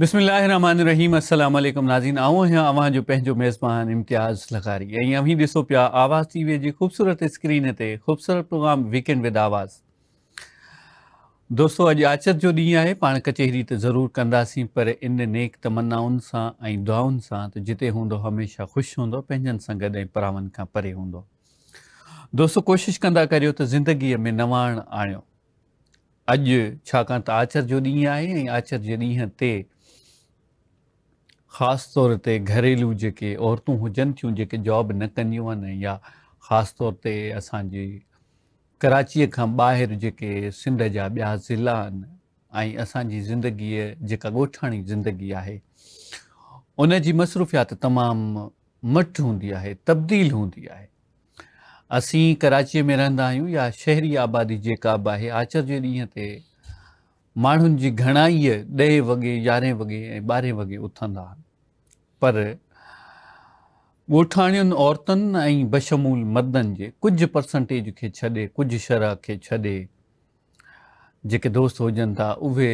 بسم اللہ الرحمن الرحیم السلام علیکم ناظرین ہیں ہاں، جو نازین میزبان امتیاز لغاری ہے یہ دسو پیا آواز ٹی وی جی خوبصورت اسکرین تے خوبصورت پروگرام ویکینڈ ود آواز دوستو اج آچر جو ڈی ہے پان کچہری تے ضرور کردی پر ان نیک تمناؤں سا سے دعاؤں سا تے جتے ہوندو ہمیشہ خوش ہوندو پہنجن سان گڈے پراون کا پرے ہوندو دوستو کوشش کندا کریو تے زندگی میں نوان آنیو اج چھا کا آچر جو ہے آچر جو ڈی ख़ासि तौर ते घरेलू जेके औरतूं हुजनि थियूं जेके जॉब न कंदियूं आहिनि या ख़ासि तौर ते असांजी कराचीअ खां ॿाहिरि जेके सिंध जा ॿिया ज़िला आहिनि ऐं असांजी ज़िंदगीअ जेका ॻोठाणी ज़िंदगी आहे उन जी मसरूफ़ियात तमामु मटि हूंदी आहे तब्दील हूंदी आहे असीं कराचीअ में रहंदा आहियूं या शहरी आबादी जेका बि आहे आचर जे ॾींहं ते माण्हुनि जी घणाई ॾहें वॻे यारहें वॻे ऐं ॿारहें वॻे उथंदा आहिनि पर ॻोठाणियुनि औरतुनि ऐं बशमूल मर्दनि जे कुझु परसेंटेज खे छॾे कुझु शरह खे छॾे जेके दोस्त हुजनि था उहे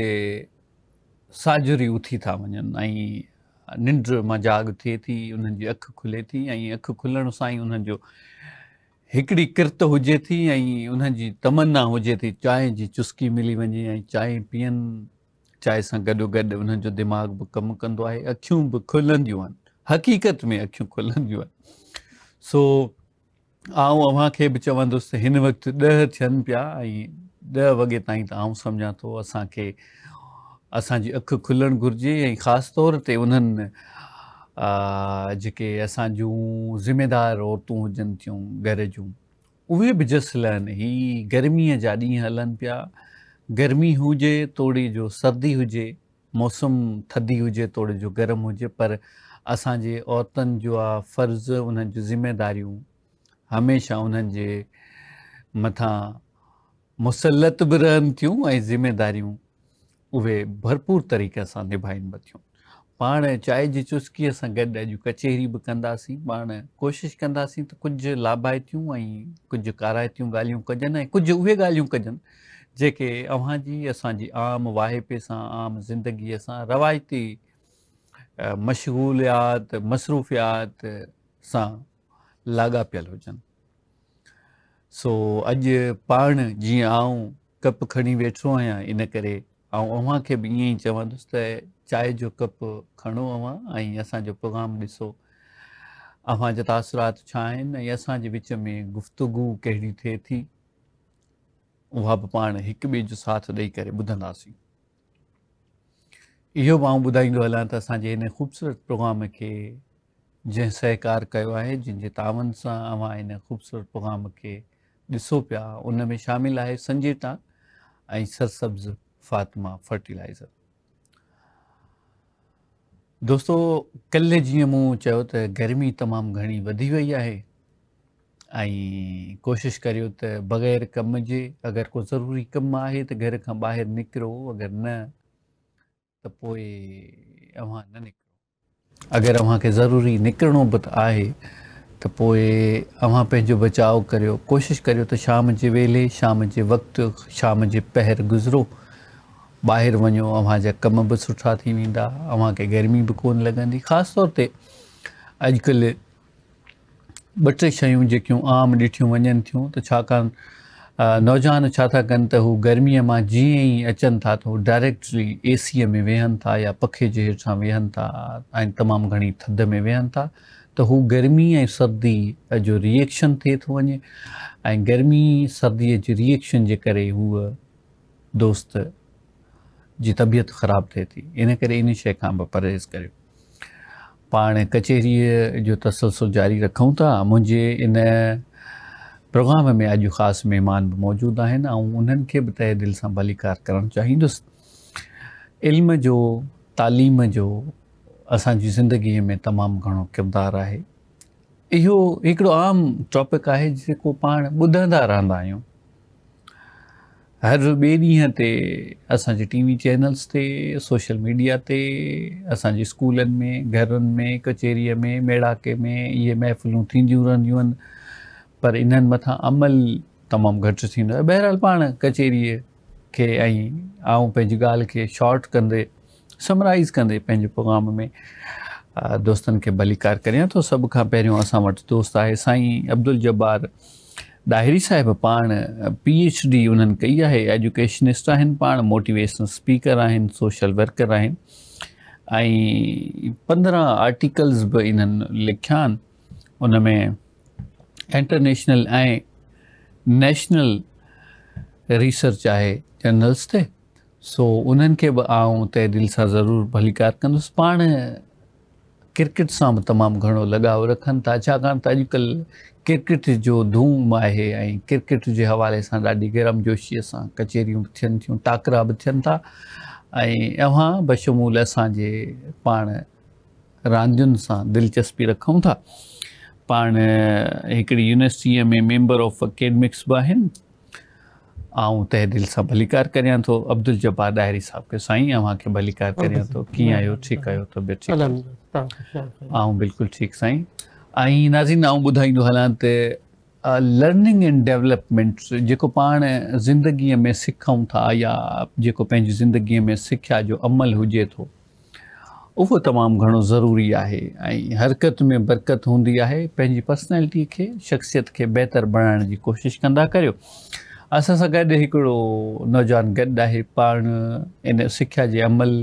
साजरी उथी था वञनि ऐं निंड मां जाग थिए थी उन्हनि जी अखि खुले थी ऐं अखि खुलण सां ई उन्हनि जो हिकिड़ी किरत हुजे थी ऐं उन्हनि जी तमना हुजे थी चांहि जी चुस्की मिली वञे ऐं चांहि पीअनि चाहे सां गॾो गॾु उन्हनि जो दिमाग़ बि कमु कंदो आहे अख़ियूं बि खुलंदियूं आहिनि हकीक़त में अख़ियूं खुलंदियूं आहिनि सो आऊं अव्हांखे बि चवंदुसि त हिन वक़्तु ॾह थियनि पिया ऐं ॾह वॻे ताईं त आउं सम्झां थो असांखे असांजी अखि खुलणु घुरिजे ऐं ख़ासि तौर ते उन्हनि जेके असां जूं ज़िमेदार औरतूं हुजनि थियूं घर जूं उहे बि जस लहनि ई गर्मीअ जा ॾींहं हलनि पिया गर्मी हुजे थोरी जो सर्दी हुजे मौसम थदी हुजे थोरी जो गर्म हुजे पर असांजे औरतनि जो आहे फर्ज़ु उन्हनि जी ज़िमेदारियूं हमेशह उन्हनि जे मथां मुसलत बि रहनि थियूं ऐं ज़िमेदारियूं उहे भरपूर तरीक़े सां निभाइनि थियूं पाण चांहि जी चुस्कीअ सां गॾु अॼु कचेरी बि कंदासीं पाण कोशिशि कंदासीं त कुझु लाभाइतियूं ऐं कुझु कारायतियूं ॻाल्हियूं कजनि ऐं कुझु उहे ॻाल्हियूं कजनि जेके अव्हां जी असांजी आम वाहिपे सां आम ज़िंदगीअ सां रवायती मशग़ूलियात मसरूफ़ियात सां लाॻापियल हुजनि सो अॼु पाण जीअं आऊं कप खणी वेठो आहियां इन करे ऐं खे बि ईअं ई चवंदुसि त चांहि जो कप खणो अव्हां ऐं असांजो प्रोग्राम ॾिसो अव्हां जा तासरात छा आहिनि ऐं असांजे विच में गुफ़्तगु कहिड़ी थिए थी उहा बि पाण हिकु ॿिए जो साथ ॾेई करे ॿुधंदासीं इहो बि आउं ॿुधाईंदो हलां त असांजे हिन ख़ूबसूरत प्रोग्राम खे जंहिं सहकार कयो आहे जिन जे तावन सां अव्हां हिन ख़ूबसूरत प्रोग्राम खे ॾिसो पिया उन में शामिलु आहे संजीता ऐं सरसब्ज़ फ़ातिमा फर्टिलाइज़र दोस्तो कल्ह जीअं मूं चयो त गर्मी तमामु घणी वधी वई आहे ऐं कोशिशि करियो त बग़ैर कम जे अगरि को ज़रूरी कमु आहे त घर खां ॿाहिरि निकिरो अगरि न त पोइ अव्हां न निकिरो अगरि अव्हांखे ज़रूरी निकिरणो बि त आहे त पोइ अव्हां पंहिंजो बचाव करियो कोशिशि करियो त शाम जे वेले शाम जे वक़्तु शाम जे पहर गुज़रो ॿाहिरि वञो अव्हांजा कम बि सुठा थी वेंदा अव्हांखे गर्मी बि कोन लॻंदी ख़ासि तौर ते अॼुकल्ह ॿ टे शयूं जेकियूं आम ॾिठियूं वञनि थियूं त छाकाणि नौजवान छा था कनि त हू गर्मीअ मां जीअं ई अचनि था त हू डायरेक्टली एसीअ में वेहनि था या पखे जे हेठां वेहनि था ऐं तमामु घणी थधि में वेहनि था त हू गर्मी ऐं सर्दी जो रिएक्शन थिए थो वञे ऐं गर्मी सर्दीअ जी रिएक्शन जे करे हूअ दोस्त जी तबियत ख़राबु थिए थी इन करे इन शइ खां ॿ परहेज़ करियो پان کچہری جو تسلسل جاری رکھوں تا مجھے ان پروگرام میں اج خاص مہمان بھی موجود ہیں ان کے تعلیم چاہم جو تعلیم جو ادگی میں تمام گھنوں کردار ہے اوہ ایکڑ آم ٹاپک ہے جو پھندا رہا آپ ہر بی چینلسل میڈیا تھی اصانے اسکولن میں گھر میں کچہری میں میڑاکے میں یہ محفل تک پر ان مت عمل تمام گھر بہرحال پان کچہری گال کے شاٹ کرد سمرائز کرے پینوں پوغام میں دوستن کے بلیکار کریں تو سب کا پہنوں اٹھ دوست ہے سائی عبدل جبار ڈاری صاحب پان پی ایچ ڈی انی ہے ایجوکیشنسٹ ہیں پان موٹویشنل اسپیکر ہیں سوشل ورکر اور پندرہ آرٹکلس بھی ان لکھا ان میں انٹرنیشنل نیشنل ریسرچ ہے جنلس تھے سو ان کے با آؤں تے دل سے ضرور بھلی کار کرس پان کرکٹ سے تمام گھڑا لگاؤ رکھن تھا اج کل کرکٹ جو دھوم ہے کرکٹ کے حوالے سے گرم جوشی سے کچہری بھی تھن ٹاکرا بھی تھن تھا بشمول اصانے پان را دلچسپی رکھوں تا پان ایک یونیورسٹی میں ممبر آف اکیڈمکس بھی تح دل سے بھلی کار کرا تو عبدل جبار دہری صاحب کے سائی کار کرو کچھ آپ اور بالکل ٹھیک سائی آئی ناضیناؤں بھائی ہلانے لرننگ اینڈ ڈیولپمینٹس جو پان زندگی میں سیکھوں تھا یا زندگی میں سیکھیا جو عمل ہوجے تو وہ تمام گھنٹ ضروری ہے ہرکت میں برکت ہوں پرسنلٹی شخصیت کے بہتر بنائیں کوشش کرا کرو نوجوان گد ہے پا ان سکھیا کے عمل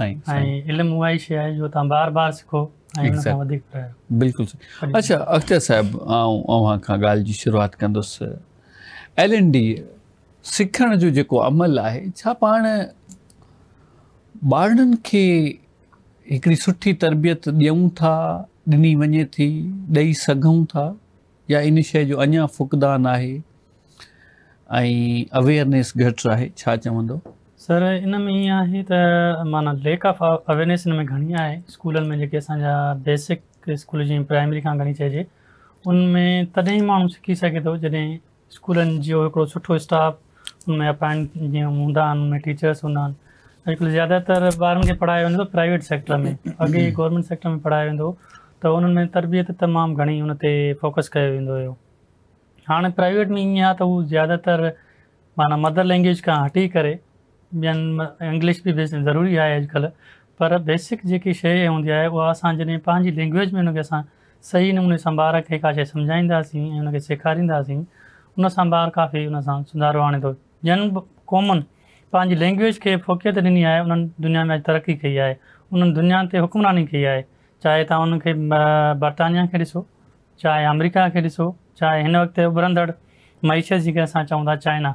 علم شے ہے جو بار بار سکھو بالکل اچھا صاحب ڈی سیکھنے بارن کے تربیت یا ان شو فکدان ہے سر ان میں یہ ہے تو مانا لیک آف اوئرنس ان میں گھڑی ہے اسکول میں جی اب بیسک اسکول جی پرائمری کا گھڑی چن میں تدہ مو سیکھی سکے تو جدیں اسکول اسٹاف ان میں اپائنٹ ہوں میں ٹیچرس ہنجھ زیادہ تر باروں کو پڑھایا وجہ تو پرائیویٹ سیکٹر میں اگرمینٹ سیکٹر میں پڑھایا ہو ان میں تربیت تمام گھنی انتیں فوکس کیا وی ہاں پرائیویٹ میں یہ تو زیادہ تر مان مدر لینگویج کا ہٹ کر ॿियनि इंग्लिश बिज़नेस ज़रूरी आहे अॼुकल्ह पर बेसिक जेकी शइ हूंदी आहे उहा असां जॾहिं पंहिंजी लैंग्वेज में हुनखे असां सही नमूने सां ॿार खे का शइ सम्झाईंदासीं ऐं हुनखे सेखारींदासीं हुन सां ॿार काफ़ी हुन सां सुधारो आणे थो जिन क़ौमुनि पंहिंजी लैंग्वेज खे फोकियत ॾिनी आहे उन्हनि दुनिया में तरक़ी कई आहे उन्हनि दुनिया ते हुकुमरानी कई आहे चाहे तव्हां हुनखे बरतानिया खे ॾिसो चाहे अमेरिका खे ॾिसो चाहे हिन वक़्तु उभरंदड़ मईश जेके असां चऊं था चाइना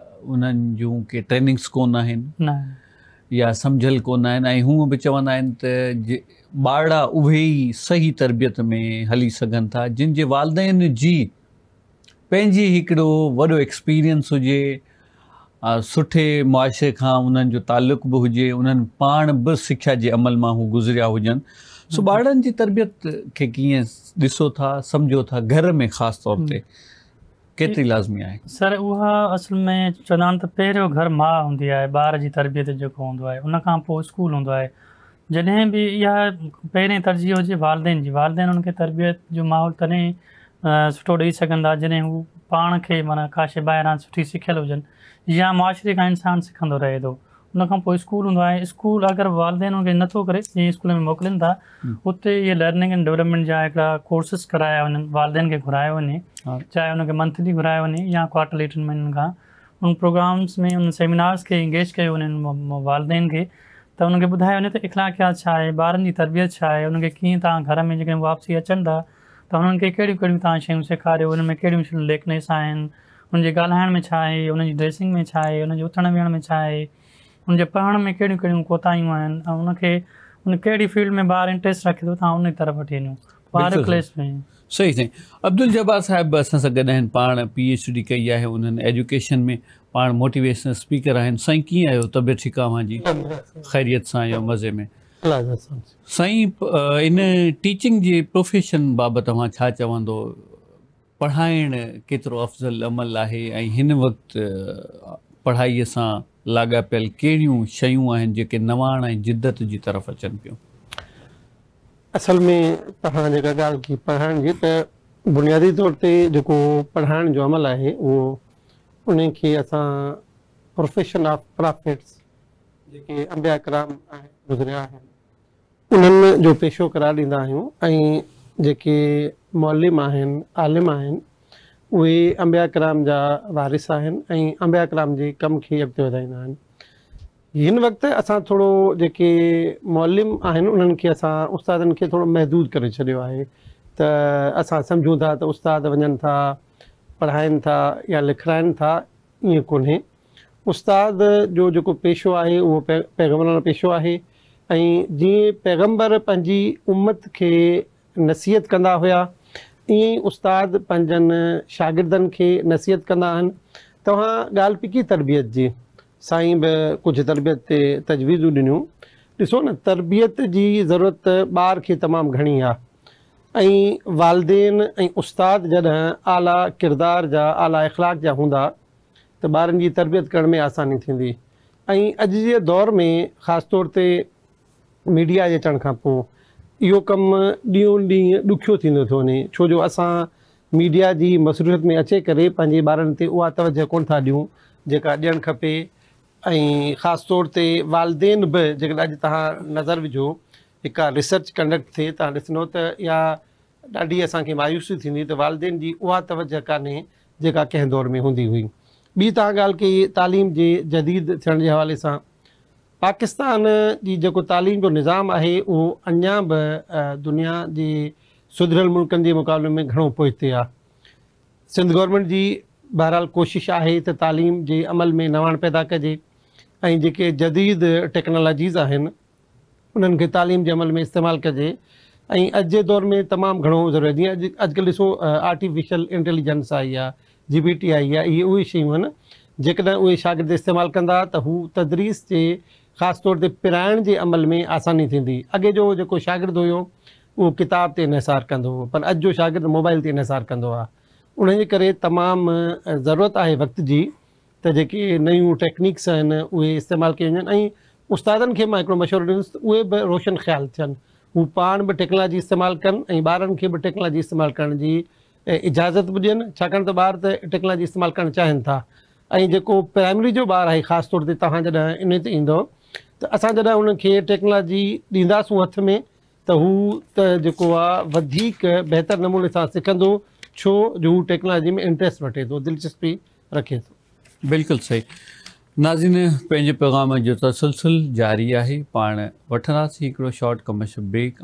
ان کہ ٹرینگس کو سمجھل کو ہوں بھی چونت بار اے سہی تربیت میں ہلی سن تھا جن کے والدین جیڑو ویسپیرینس ہوجے معاشرے کا انعلق بھی ہوج ان پان ب سکیا کے عمل میں وہ گزریا ہوجن سو بار کی تربیت کے کئی دسو تھا سمجھو تھا گھر میں خاص طور پہ کتری لازمی ہے سر وہ اصل میں چند پہ گھر ماں ہوں بار کی تربیت جو ان اسکول ہوں جن بھی یہ پہ ترجیح ہو جائے والدین کی والدین ان کی تربیت ماحول ترین دے سا جن پان کے ماش باس سیکھن یا معاشرے کا انسان سیکھ رہے تو ان اسکول ہوں اسکول اگر والدین نہ تھوڑ کر جی اسکول میں موکل تھا اتنے یہ لرننگ اینڈ ڈیولپمنٹ جا کورس کرایا ان والدین کے گھرایا وجیں ہاں۔ چاہے ان کے منتلی گھایا ہوے یا کواٹرلی مہینوں کا پوگرامس میں ان سیمینارس کے اینگیج کیا والدین کے تو ان کو بدھا وجہ تو اخلاقیات بارن کی تربیت چائے ان کے گھر میں جب واپسی اچن تھا تو ان کے شعب سکھارے ان میں کہڑ لیکنسان ان کے جی گال میں چائے ان جی میں انت جی ویڑ میں पढ़ण में कहिड़ियूं कहिड़ियूं कोताहियूं आहिनि सही साईं अब्दुल जबार साहिब असां सां गॾु आहिनि पाण पी एच डी कई आहे उन्हनि एजुकेशन में पाण मोटिवेशनल स्पीकर आहिनि साईं कीअं आहियो तबियत ठीक आहे ख़ैरियत सां टीचिंग जे प्रोफेशन बाबति मां छा चवंदो पढ़ाइण केतिरो अफ़ज़ल अमल आहे ऐं हिन वक़्तु पढ़ाईअ सां लाॻापियल कहिड़ियूं शयूं आहिनि जेके नवाण ऐं जिदत जी तरफ़ अचनि पियूं असल में तव्हां जेका ॻाल्हि की पढ़ाइण जी त बुनियादी तौर ते जेको पढ़ाइण जो अमल आहे उहो उनखे असां प्रोफेशन ऑफ प्रॉफिट्स जेके अंबिया कराम आहिनि गुज़रिया आहिनि उन्हनि जो पेशो करार ॾींदा आहियूं ऐं जेके मोलम आहिनि आलिम आहिनि उहे अंबिया कलाम जा वारिस आहिनि ऐं अंबिया कलाम जे कम खे अॻिते वधाईंदा आहिनि हिन वक़्ति असां थोरो जेके मोलम आहिनि उन्हनि खे असां उस्तादनि खे थोरो महदूदु करे छॾियो आहे त असां सम्झूं था त उस्ताद वञनि था पढ़ाइनि था या लिखाइनि था ईअं कोन्हे उस्ताद जो जेको पेशो आहे उहो पै पैगम्बर पेशो आहे ऐं जीअं पैगम्बर पंहिंजी उमत खे नसीहत कंदा हुआ ईअं ई उस्तादु पंहिंजनि शागिर्दनि खे नसीहत कंदा आहिनि तव्हां ॻाल्हि पिकी तरबियत जी साईं बि कुझु तरबियत ते तजवीज़ूं ॾिनियूं ॾिसो न तरबियत जी ज़रूरत ॿार खे तमामु घणी आहे ऐं वालदेन ऐं उस्तादु जॾहिं आला किरदार जा आला इख़लाक जा हूंदा त ॿारनि जी तरबियत करण में आसानी थींदी ऐं अॼु जे दौर में ख़ासि तौर ते मीडिया जे अचण खां पोइ इहो कमु ॾींहों ॾींहुं ॾुखियो थींदो थो वञे छो जो असां मीडिया जी मसरूत में अचे करे पंहिंजे ॿारनि ते उहा तवज कोन था ॾियूं जेका ॾियणु खपे ऐं ख़ासि तौर ते वालदेन बि जेकॾहिं अॼु तव्हां नज़र विझो हिकु रिसर्च कंडक्ट थिए तव्हां ॾिसंदो त इहा ॾाढी असांखे मायूसी थींदी त वालदेन जी उहा तवज कान्हे जेका कंहिं दौर में हूंदी हुई ॿी तव्हां ॻाल्हि कई तालीम जे जदीद थियण जे हवाले सां पाकिस्तान जी जेको तालीम जो निज़ाम आहे उहो अञा बि दुनिया जे सुधरियल मुल्कनि जे मुक़ाबले में घणो पहुते आहे सिंध गवर्नमेंट जी बहरहाल कोशिशि आहे त तालीम जे अमल में नवाण पैदा कजे ऐं जेके जदीद टेक्नोलॉजीस आहिनि उन्हनि खे तालीम जे अमल में इस्तेमालु कजे ऐं अॼु जे दौर में तमामु घणो ज़रूरी आहे जीअं अॼु अॼुकल्ह ॾिसो आर्टिफिशल इंटेलिजेंस आई आहे जी बी टी आई आहे इहे उहे शयूं आहिनि जेकॾहिं उहे शागिर्द इस्तेमालु कंदा त हू तदरीस जे ख़ासि तौर ते पिराइण जे अमल में आसानी थींदी अॻे जो जेको शागिर्दु हुयो उहो किताब ते इनसारु कंदो हुओ पर अॼु जो शागिर्दु मोबाइल ते इनसार कंदो आहे उनजे करे तमामु ज़रूरत आहे वक़्त जी त जेके नयूं टेक्निक्स आहिनि उहे इस्तेमालु कयूं वञनि ऐं उस्तादनि खे मां हिकिड़ो मशवरो ॾिनसि उहे बि रोशन ख़्यालु थियनि हू पाण बि टेक्नोलॉजी इस्तेमालु कनि ऐं ॿारनि खे बि टेक्नोलॉजी इस्तेमालु करण जी इजाज़त बि ॾियनि छाकाणि त ॿार त टेक्नोलॉजी इस्तेमालु करणु चाहिनि था ऐं जेको प्राइमरी जो ॿारु आहे ख़ासि तौर ते तव्हां जॾहिं इन ते ईंदो تو ادھر ان کی ٹیکنالوجی ڈیندوں ہاتھ میں تو بہتر نمونے سات سیکھ جو ٹیکنالوجی میں انٹرسٹ وی دلچسپی رکھے تو بالکل صحیح ناظین پہ پوگرام جو تسلسل جاری ہے پان واسک short commercial break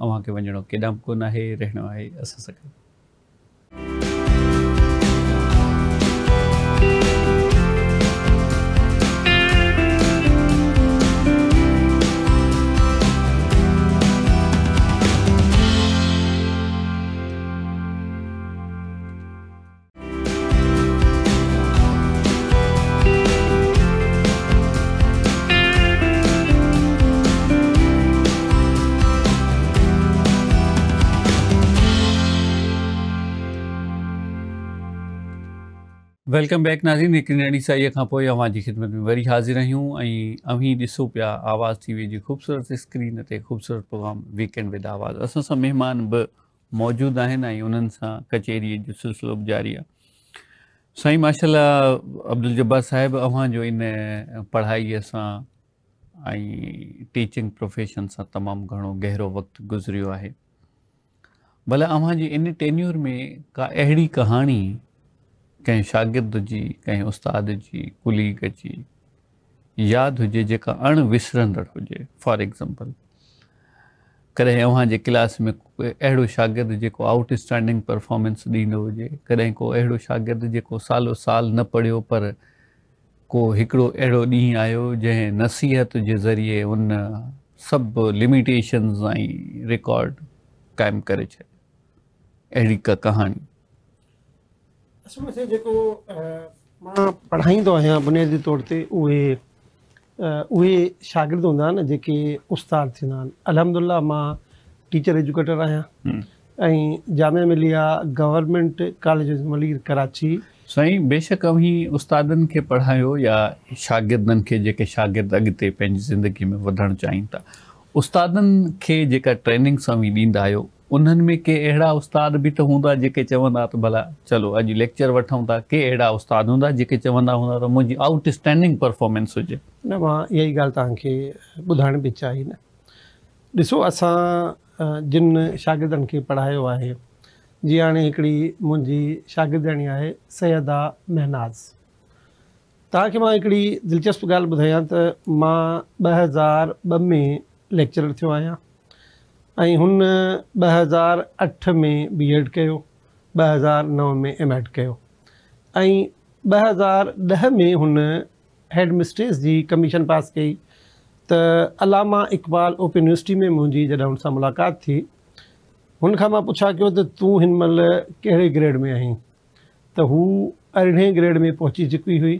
welcome back نازی رانی سائی خدمت میں ویری حاضر رہی ہوں او ڈسوں پہ آواز ٹی وی جی خوبصورت اسکرین خوبصورت پورام ویکینڈ ود آواز اصا مہمان بوجود ان کچہری جو سلسلوں جاری ماشاء اللہ ابدل جبار صاحب اوا جو ان پڑھائی سے ٹیچنگ پروفیشن سے تمام گھنٹہ گہرو وقت گزرو ہے بھلے اوہ جی ان ٹین میں کا اہی کہانی कंहिं शागिर्द जी कंहिं उस्ताद जी कुलीग जी यादि हुजे जेका अण विसरंदड़ हुजे फॉर एग्ज़ाम्पल कॾहिं अव्हांजे क्लास में अहिड़ो शागिर्दु जेको आउट स्टैंडिंग परफॉर्मेंस ॾींदो हुजे कॾहिं को अहिड़ो शागिर्दु जेको सालो साल न पढ़ियो पर को हिकिड़ो अहिड़ो ॾींहुं आयो जंहिं नसीहत जे ज़रिए उन सभु लिमिटेशन्स ऐं रिकॉड क़ाइमु करे छॾियो अहिड़ी का कहाणी پڑھائی بنیادی طور پہ شاگرد ہوں استاد الحمد اللہ ٹیچر ایجوکیٹر آیا جامعہ ملی گورمینٹ کالجز کراچی سائی بے شک استاد پڑھاؤ یا شاگردن کے شاگرد اگتے زندگی میں استاد ٹریننگ उन्हनि में के अहिड़ा उस्ताद बि त हूंदा जेके चवंदा त भला चलो अॼु लेक्चर वठूं था के अहिड़ा उस्ताद हूंदा जेके चवंदा हूंदा त मुंहिंजी आउटस्टैंडिंग परफॉर्मेंस हुजे न मां इहा ई ॻाल्हि तव्हांखे ॿुधाइण बि चाही न ॾिसो असां जिन शागिर्दनि खे पढ़ायो आहे जीअं हाणे हिकिड़ी मुंहिंजी शागिर्दणी आहे सैदा महनाज़ तव्हांखे मां हिकिड़ी दिलचस्प ॻाल्हि ॿुधायां त मां ॿ हज़ार ॿ में लेक्चर थियो आहियां ऐं हुन ॿ हज़ार अठ में बी एड कयो ॿ हज़ार नव में एम एड कयो ऐं ॿ हज़ार ॾह में हुन हैडमिस्टेस जी कमीशन पास कई त अलामा इकबाल ओपन यूनिवर्सिटी में मुंहिंजी जॾहिं हुन सां मुलाक़ात थी हुनखां मां पुछा कयो त तूं हिन महिल कहिड़े ग्रेड में आहीं त हू अरड़हें ग्रेड में पहुची चुकी हुई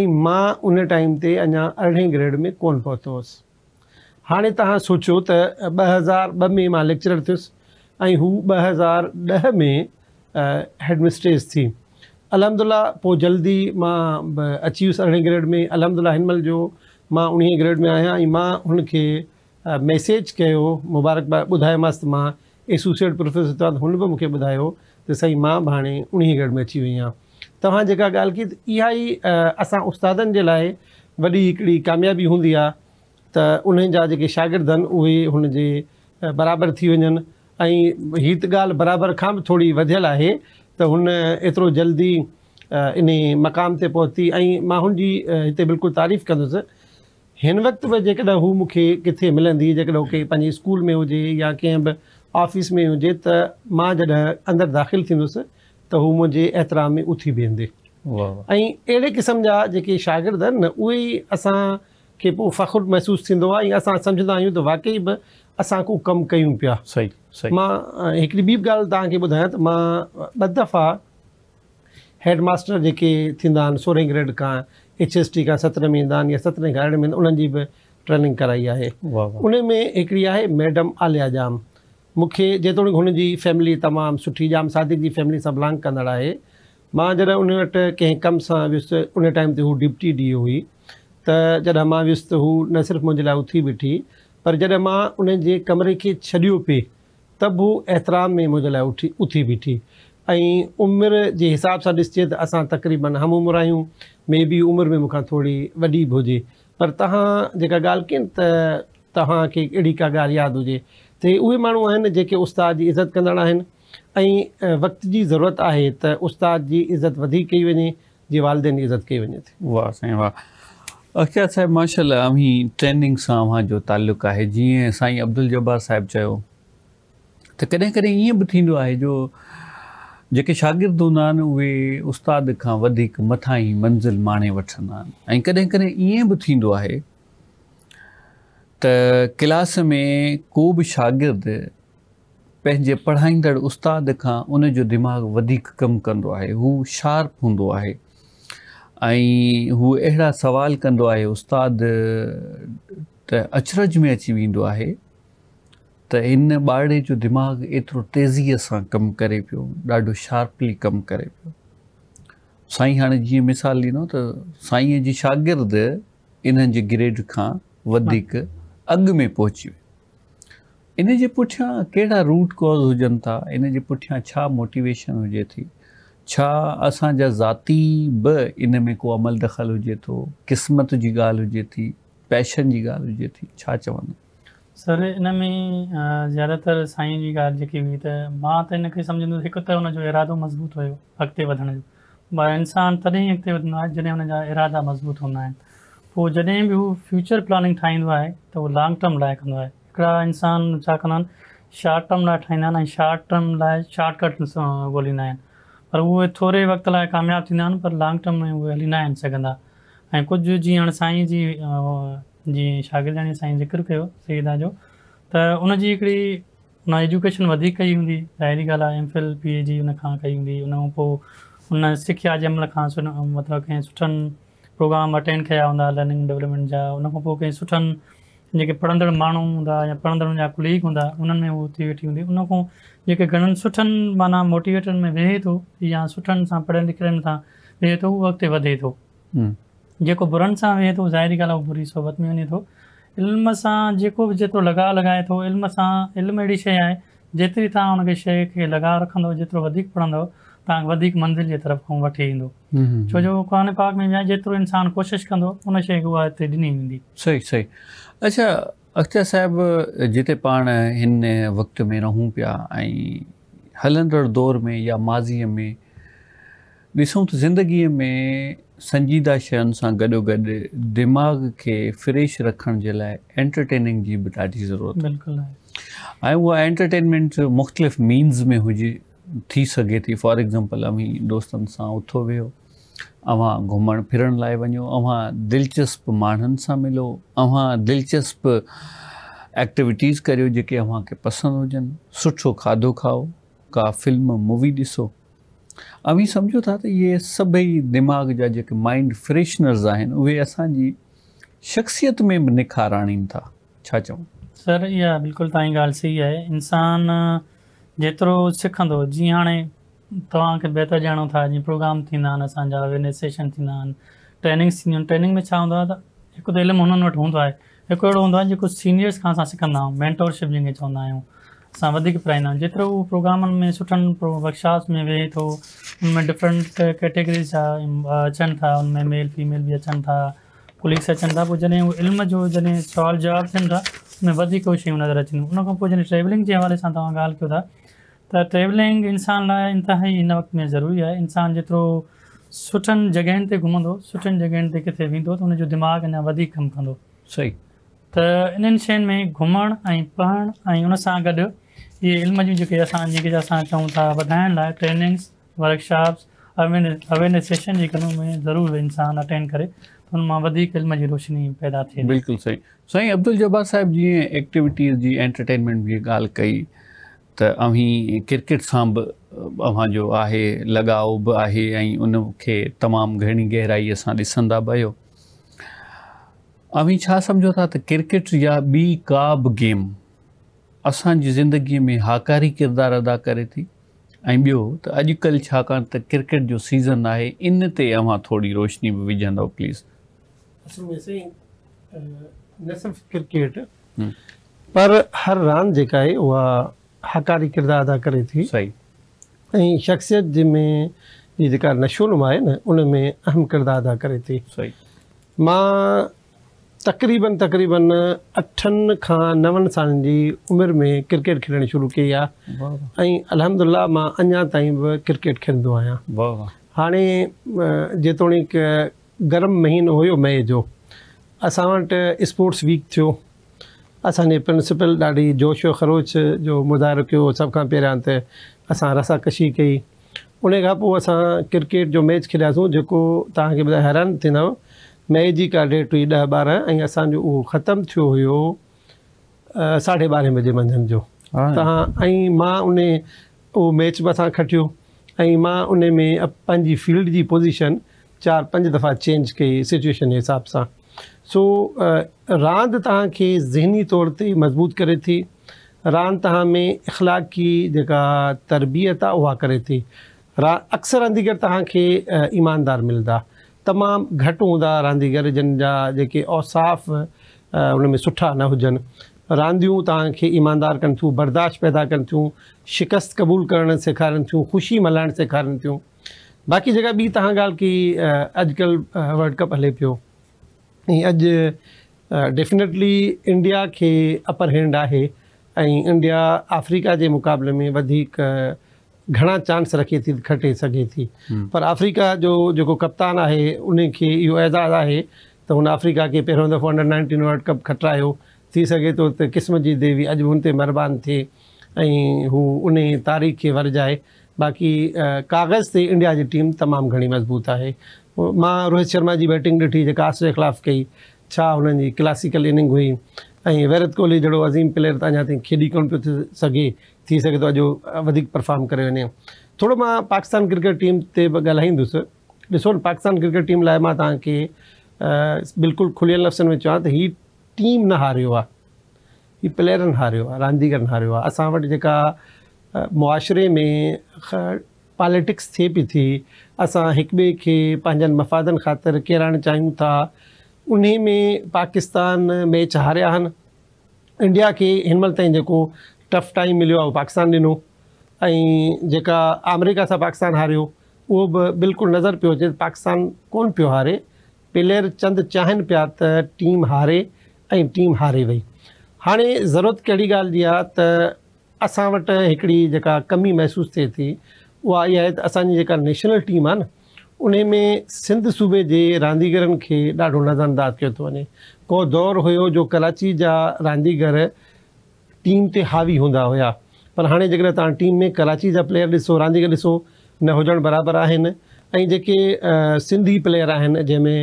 ऐं मां उन टाइम ते अञा अरिड़हें ग्रेड में कोन्ह पहुतसि ہاں توچو تزار ب میں لیکچرر تھس ب ہزار دہ میں ہیڈ مسٹریس تھی الحمد اللہ وہ جلدی میں اچی ہو گرڈ میں الحمد اللہ ان مل جو انڈ میں آیا ان میسج کیا مبارکباد بدھاماس میں ایسوسیٹ پروفیسر چھوڑ بھی بداؤ کہ سہیم انڈ میں اچھی وی آئی اصا استادن جائے ویڈی کابی ہوں ت ان جا کے شاگرد اُن کے برابر تھی وجہ اِن یہ تال برابر کا تھوڑی بدل ہے تو انترو جلدی ان مقام تیون بالکل تعریف کرس بھی کھو کتنے ملدی جی پانچ اسکول میں ہوجائے یا کفیس میں ہوج اندر داخل کیس تو وہ مجھے اعتراض میں اتھی بی اڑے قسم جا کے شاگرد ہیں وہ ا کہ فخ محسو یا سمجھتا آئے تو واقعی بھی اصل کو کم کچھ پیاڑی تا بفا ہیڈ ماسٹر سورہ گریڈ کا ایچ ایس ٹی سترہ میں سترہ گار انگ کرائی ہے ان میں ایکڑی ہے میڈم آلیا جام منتو ان کی فیملی تمام سٹھی جام شاد فیملی سے بلانگ کرم سے ان ڈیپٹی دی ہوئی تو جدہ میں ویس تو صرف مجھے اتی بٹھی پر جدید ان کے کمرے کے چڈی پہ تب احترام میں مجھے اٹھی اتی بٹ عمر جی حساب سے ڈسجی تسان تقریباً ہم عمر آیا میں عمر میں مخا تھے پر تاکہ گال کی تا اڑی کاد ہوئے مواجہ جے استاد کی عزت کر ضرورت ہے تو استاد کی عزت بدی وجے جی والدین کی عزت کی اختر صاحب ماشاء اللہ امی ٹریننگ سے آپ کو تعلق ہے جی ہاں، سائی ابدل جبار صاحب چین کچ ہوں وہ استاد کا مت ہی منزل مانے وٹند کھانے میں کوئی بھی شاگرد پہنچے پڑھائی استاد کا انجو دماغ کم کرو شارپ ہوں ऐं हू अहिड़ा सुवाल कंदो आहे उस्तादु त अचरज में अची वेंदो आहे त हिन ॿारे जो दिमाग़ एतिरो तेज़ीअ सां कमु करे पियो ॾाढो शार्पली कमु करे पियो साईं हाणे जीअं मिसाल ॾींदो त साईंअ जी शागिर्द इन जे ग्रेड खां वधीक अॻु में पहुची वियो इन जे पुठियां कहिड़ा रूट कॉज़ हुजनि था इन जे पुठियां छा मोटिवेशन हुजे थी छा असांजा ज़ाती ॿ इन में को अमल दख़ल हुजे थो क़िस्मत जी ॻाल्हि हुजे थी पैशन जी ॻाल्हि हुजे थी छा चवंदा सर इन में ज़्यादातर साईं जी ॻाल्हि जेकी हुई त मां त इनखे सम्झंदो हिकु त हुन इरादो मज़बूत हुयो अॻिते वधण जो पर इंसान तॾहिं वधंदो आहे जॾहिं हुन जा इरादा मज़बूत हूंदा आहिनि पोइ जॾहिं बि हू फ्यूचर प्लानिंग ठाहींदो आहे त उहो लॉंग टर्म लाइ कंदो आहे हिकिड़ा इंसानु छा कंदा आहिनि शॉर्ट टर्म लाइ ठाहींदा आहिनि ऐं शॉट टर्म लाइ शॉर्टकट ॻोल्हींदा आहिनि پر وہ تھوڑے وقت لائے کامیاب تھی پر لانگ ٹرم میں وہ ہلی نہ آ سا کچھ جی ہاں سائی جی شاگردانی سائی ذکر کیا سویدھا جو تنجی ایکڑی ایجوکیشن کئی ہوں ظاہری گال ہے ایم فل پی جی ان سکھایا کے امل کا مطلب پوگرام اٹینڈ کیا ہوں لرننگ ڈیولپمینٹ جا ان سٹاً جے پڑھڑڑ مانوں ہوں یا پڑھدا کلیگ ہوں ان میں وہی ہوں ان کو گھر موٹیویٹر میں ویہ تو یا پڑھنے لکھن تو وہ ابے تو جو بنا وے تو ظاہری گال بری صحبت میں وجے تو علم سے لگا لگائے تو علم سال علم اڑی شے آئے جتری تا ان شا رکھد جوت پڑھو تا منزل کے طرف ویٹ قرآن پاک میں جتروں کوشش کرنی سہی سہی اچھا اکثر صاحب جتے پا و میں رہوں پہ ہلد دور میں یا ماضی میں ڈسوں تو زندگی میں سنجیدہ شا گاغ کے فریش رکھنے اینٹرٹیننگ جب کا ضرورت بالکل اور وہ اینٹرٹینمنٹ مختلف مینز میں ہوجے تى فور ایگزامپل او دوست اتو بيو اہاں گھم فا و دلچسپ مان سے ملو اوہ دلچسپ ایکٹوٹیز کرو جے اواہیں پسند ہوجن سو کھاد کھاؤ كا فل مووی ڈسو او سمجھو تھا یہ سبھی دماغ جا مائنڈ فریشنرسین اے اب شخصیت میں بھی نکھار آر یہ بالکل تعلیم انسان کو سکھا جی تاغ کے بہتر جیون تھا جی پروگرام تھی اچھا اویئرنس سیشن ٹریننگس ٹریننگ میں چوبیار ایک تو علم انٹر ہوں ایک ایڑو ہوں جو سینئرس کا سیکھا مینٹورشپ جنگ چونکہ پڑھائی جتروں پوگرام میں سٹن وکشاپس میں ویے تو ان میں ڈفرنٹ کیٹگریز کا اچن تھا ان میں مل فیمل بھی اچن تھا پولیس اچن تھا تو جن علم جو جن سوال جواب دا میں وہ شیئر نظر اچھا ان جن ٹریول کے حوالے سے ٹریولگ انسان لائتہ ان میں ضروری ہے انسان جتر جگہ گھومن جگہ و دماغ ابھی کم کھانا صحیح تو ان شاء پڑھ سا گئے علم جیسے چاٹنگس ورکشاپس اویئرنس اویرنس سیشن میں ضرور انسان اٹینڈ کروشنی جی پیدا تھے بالکل سہی سائی ابدل جبار صاحب جی, جی, جی ایکٹوٹیزمنٹ کی کرکٹھا بہ لگاؤ بائے ان تمام گھنی گہرائی سے ڈسندا بھی آ سمجھو تھا کرکٹ یا گیم اصان زندگی میں ہاکاری کردار ادا کرے تھی بو اج کلک تو کرکٹ جو سیزن ہے انتے اوا تھری روشنی بھی وجھ پلیز پر ہر رن جا حکاری کردار ادا کرے تھی صحیح ऐं शख़्सियत जंहिंमें जी जेका आहे न उन में अहम किरदारु अदा करे थी सही मां तक़रीबन तक़रीबन अठनि खां नवनि सालनि जी उमिरि में क्रिकेट खेॾणु शुरू कई आहे ऐं अलहमदिल्ला मां अञा ताईं बि क्रिकेट खेॾंदो आहियां हाणे ہاں جتونی महीनो हुयो मई जो असां वटि स्पोर्ट्स वीक थियो اانج پرسپل ڈاڑی جوش و خروش جو مظاہروں کے سب کانا پہ اصا رساکشی کی ان کا سرکٹ جو میچ کھلیاسوں کو حیران چند مئی کی کا ڈیٹ ہوئی دہ بارہ اصانج وہ ختم تھو ساڑھے بارہ بجے منزند ان میچ مسا کٹواں ان میں پانچ فلڈ کی پوزیشن چار پنج دفعہ چینج کئی سویشن حساب سے سو راند تہاں کے ذہنی طور تے مضبوط کرے تھی تربیتہ ہوا کرے تربیت اکثر اندیگر تہاں کے ایماندار ملتا تمام گھٹوں دا راندیگر جن جا جے کے اوصاف انہوں میں سٹھا نہ ہو جن راندیوں راند کے ایماندار کن تھیں برداشت پیدا شکست قبول کر سکھاری تھیں خوشی ملائیں سیکھرین تھیں باقی جگہ بھی بیان گال کی اج کل ورڈ کپ ہلے پہ اج ڈیفنٹلی انڈیا کے اپر ہینڈ ہے انڈیا افریقہ کے مقابلے میں گھڑا چانس رکھے کٹے سی پر افریقہ جو کپتان ہے ان کے یہزاز ہے تو ان افریقہ کے پہو دفعہ انڈر نائنٹین ولڈ کپ کٹایا تی سے تو قسمجی دیوی اج ان مہربان تھے وہ ان تاریخ کے ورجائے باقی کاغذ سے انڈیا کی ٹیم تمام گھنی مضبوط ہے روہت شرما کی بیٹنگ دھی آشر خلاف کئی ان کی کلسیکل انگ ہوئی اور وراٹ کوہلی جو عظیم پلے اجا تھی کھیلی کون پہ سکے تھی سے تو اب پرفارم کرے تھوڑا پاکستان کٹرٹ ٹیم سے گالائیسو پاکستان ککٹ ٹیم لائے تا بالکل کھلے لفظ میں چاہ تو ہی ٹیم نہ ہارو آ یہ پلیر ہارو ہے راندیگر ہار وٹ جا معاشرے میں پالٹکس تھے پہ تھی بھے کے پان مفاد خاطر کروں ان میں پاکستان میچ ہاریان انڈیا کے ان مال ٹف ٹائم ملو پاکستان دنوں اور امریکہ سے پاکستان ہاروں وہ بالکل نظر پہ اچے پاکستان کو ہارے پلر چند چاہن پہ ٹیم ہارے ٹیم ہار وی ہاں ضرورت کئی گالی کمی محسوس تھے تھی وہ یہ ہے تو ابھی جک نیشنل ٹیم آنے میں سندھ سوبے کے راندیگر داڑھوں نظر انداز کیا تو وے کو دور ہواچی جا رگر ٹیم سے ہاوی ہوں ہوا پر ہاں جی تع ٹیم میں کراچی جا پلر راندیگر ڈسو نہ ہوجن برابر اور سندی پلر جی میں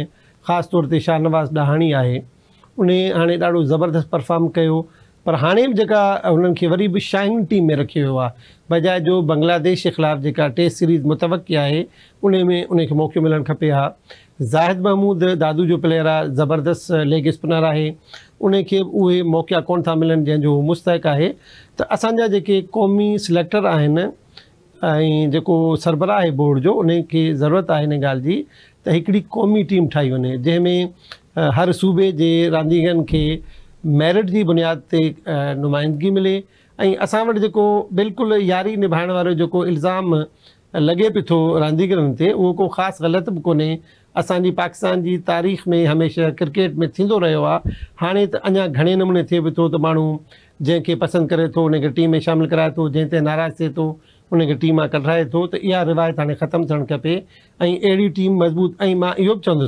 خاص طور سے شاہ نواز ڈہانی ہے ان ہاں ڈاڑو زبردست پرفارم کیا پر ہانے بھی ان کے شائنگ ٹیم میں رکھا بجائے جو بنگلہ دیش کے خلاف جکا ٹریز متوقع ہے ان میں ان کے موقع ملن کپے آ زاہد محمود دادو جو پلے زبردست لیگ اسپنر ہے ان کے اوئے موقع کون تھا ملن جن کو مستحق ہے تو اجا قومی سلیکٹر سربراہ ہے بورڈ جو ان کی ضرورت ہے ان گال کی تڑی قومی ٹیم ٹھائی ہونے جی میں ہر صوبے کے ردیگر کے میرٹ کی بنیاد تھی نمائندگی ملے اصل و بالکل یاری نبھائیں الزام لگے پہ تو راندیگر وہ خاص غلط بھی کون ابھی پاکستان کی تاریخ میں ہمیشہ کرکٹ میں رہو ہاں تو اِن گھنے نمے تھے بھی تو مو جے پسند کرے تو ان کے ٹیم میں شامل کرائے تو جنت ناراض تھے تو ان کے ٹیم آ کٹرائے تو یہ روایت ہاں ختم تھن کپے اڑی ٹیم مضبوط اور یہ او چند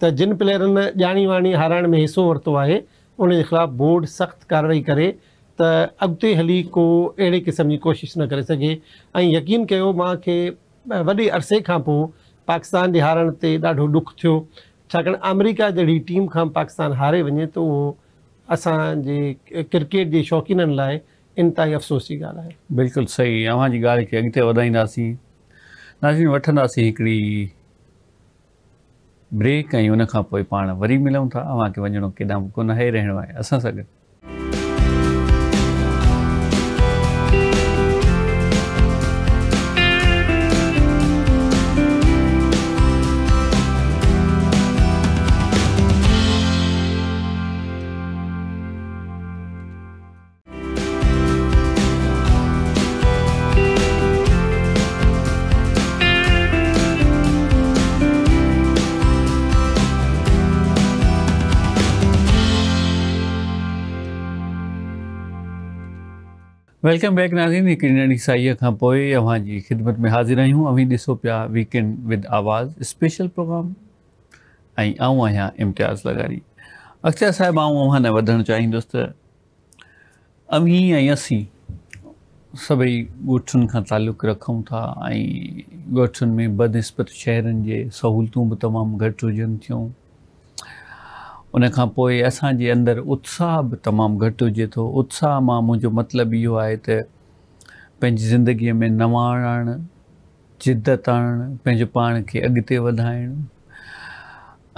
ت جن پل جاری وانی ہار میں حصہ وتو ہے ان کے خلاف بورڈ سخت کاروائی کرے تو اگتے ہلی کو اڑے قسم کی کوشش نہ کر سکے اور یقین کیا ماں کے وڈے عرصے کا پاکستان کے ہارتے ڈاڑو دکھ امریکہ جہی ٹیم کا پاکستان ہار وجے تو وہ اصانے کرکٹ کے شوقین لنت افسوس کی بالکل صحیح واسری ब्रेक ऐं उनखां पोइ पाण वरी मिलूं था अव्हांखे वञिणो केॾांहुं कोन आहे रहिणो आहे असां सां गॾु ویلکم بیک ناظرین نازیم ایک نانی سائی اہم کی جی خدمت میں حاضر رہی ہوں اوپ پہ ویکینڈ ود آواز اسپیشل پروگرام امتیاز لگاری اکثر صاحب آؤں ودا چاہے اویں سبھی گوٹن کا تعلق رکھوں تھا بدنسپت شہر کے سہولتوں بھی تمام گھٹ ہوجن تھیں उनखां पोइ असांजे अंदरि उत्साह बि तमामु घटि हुजे थो उत्साह मां मुंहिंजो मतिलबु इहो आहे त पंहिंजी ज़िंदगीअ में नवाण आणणु ज़िदत आणणु पंहिंजो पाण खे अॻिते वधाइणु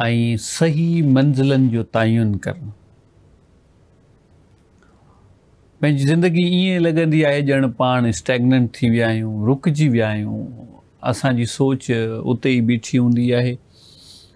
ऐं सही मंज़िलनि जो तइन करणु पंहिंजी ज़िंदगी ईअं लॻंदी आहे ॼण पाण स्टेगनेंट थी विया आहियूं रुकिजी विया आहियूं असांजी सोच उते ई बीठी हूंदी आहे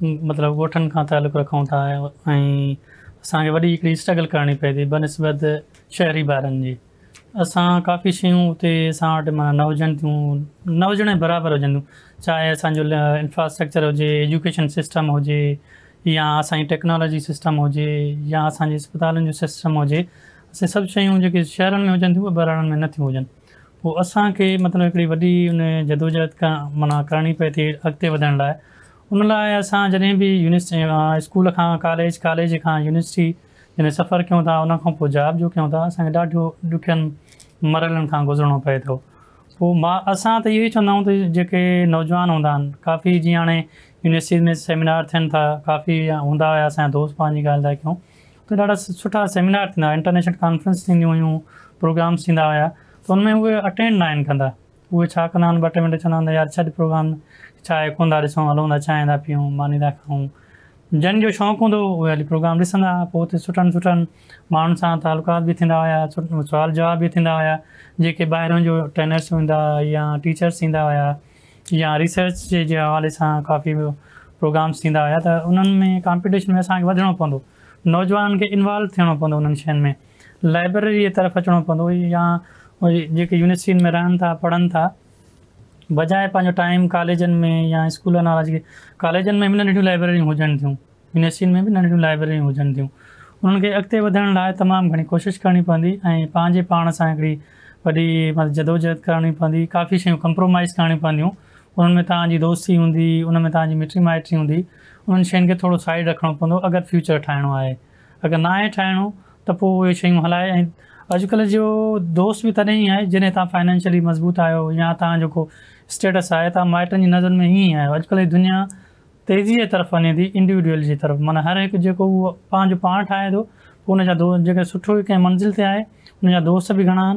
مطلب گوٹن کا تعلق رکھوں تا اصل ویڈیو اسٹرگل کرنی پہ تھی بنسبت شہری بار جی۔ اصا کافی شعیع اتنے اٹھ مجن تھی نہ ہوجنے برابر ہوجن چاہے اونفراسٹرکچر جی ہو جائے ایجوکیشن سسٹم ہوج یا ایکنالجی سسٹم ہوجی یا اے اسپتال جو سسٹم ہوج سب شیئر شہر میں ہوجن بار میں نتھی ہوجن وہ اصل کے مطلب ویڈیو جدوجہد کا مطلب کرنی پڑے تھی اگتے ان لائ ادیں اسکول کالج کالج کا یونیورسٹی جیسے سفر کوں کھا جاب جو کوں درحل کا گزرنو پہ تو اصا تو یہ چونکہ نوجوان ہوں کا یونیورسٹی میں سیمینار تھن تھا کافی ہوں دوست پانچ کیوں دا سٹا سیمینار تا انٹرنیشنل کانفرنس تھی ہووگرامس تھی ہوا تو ان میں وہ اٹینڈ نہ کندا وہ کندہ بٹے منٹ چلے یار چھ پروگرام چاہے کون تھا ہلوں چائے تا پیوں مانی تا کھاؤں جن کو شوق ہوں وہ سات تعلقات بھی تھی ہوا سوال جواب بھی باہروں جو ٹرینرس ہوں گا یا ٹیچرس تھی ہوا یا ریسرچ جیسے حوالے سے کافی پوگرامس تھی ہوا تو ان میں کمپٹیشن میں اب پہ نوجوان کے انوالو دھیان پہ ان شری طرف اچھا پو یا یونیورسٹی میں رہن پڑھن تھا بجائے ٹائم کالجن میں یا اسکول والا کالجن میں بھی نہٹو لبریری ہوجن تھیں یونیورسٹین میں بھی نہ لائبریری ہوجن تھیں ان کے اگتے بدن تمام گھنی کوشش کرنی پیے پان سے ایک ویسے جدوجہد کرنی پی کافی شعپرومائز کرنی پن میں تا دوستی ہوں ان میں تاج مٹی مائٹ ہوں ان شروع سائڈ رکھنا پھر فیوچر ٹھائنو ہے اگر نہ ٹھائو تو شیئر ہلائے اج کل جو دوست بھی تھی آئے جی تم فائنینشلی مضبوط آپ کو اسٹس ہے تائٹن کی نظر میں یہ آج کل دنیا تیزی طرف وجے تھی انڈیویجل کی طرف مطلب ہر ایک جو پان ٹھائے تو انجا دوٹو کی منزل سے ہے انجا دوست بھی گھڑا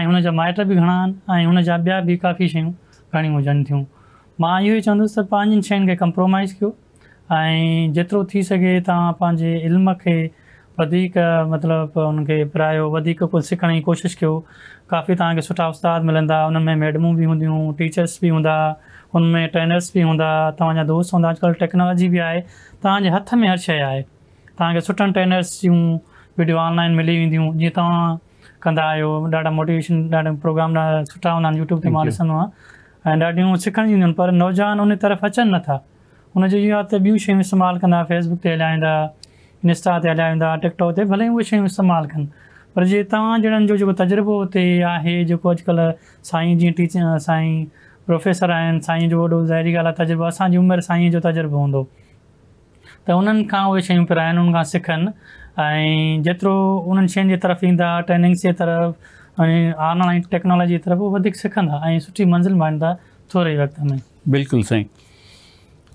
انجا مائٹ بھی گھڑا انجا بیا بھی کافی شعیع گھڑی ہوجن تھیں یہ چند شائن کے کمپرومائز کرو سکے تا علم کے بدیک مطلب ان کے پاؤ بھیک سیکھنے کی کوشش کر کافی تک استاد ملتا ان میں میڈم بھی ہوں ٹیچرس بھی ہوں ان میں ٹرینرس بھی ہوں تاج دوست ہوں اُج کل ٹیکنالوجی بھی ہے تجربے ہاتھ میں ہر شی ہے تاکہ سٹوں ٹرینرس ویڈیو آن لائن ملی ویئر جی تر کہا موٹیویشن پروگرام یوٹوب سے ڈاڈی سکھ نوجوان ان طرف اچن نہ تھا انجوا تو بیئر استعمال کریسبک سے ہلیا انسٹا ہلیا ٹکٹاک بھلے ہی اے شی استعمال کن پر جی تعنگ تجربہ ہے جو اج کل سائی جی ٹیچر سائی پروفیسر آئیں سائی و ذہری گال تجربہ امر سائی جو تجربہ ہوں تو ان کا وہ شکایت ان سیکھن جتروں شیئن کے طرف ایند ٹریننگس کے ترفی آن لائن ٹیکنالوجی طرف وہ سیکھا سچی منزل باندھا تھوڑے ہی وقت میں بالکل سائی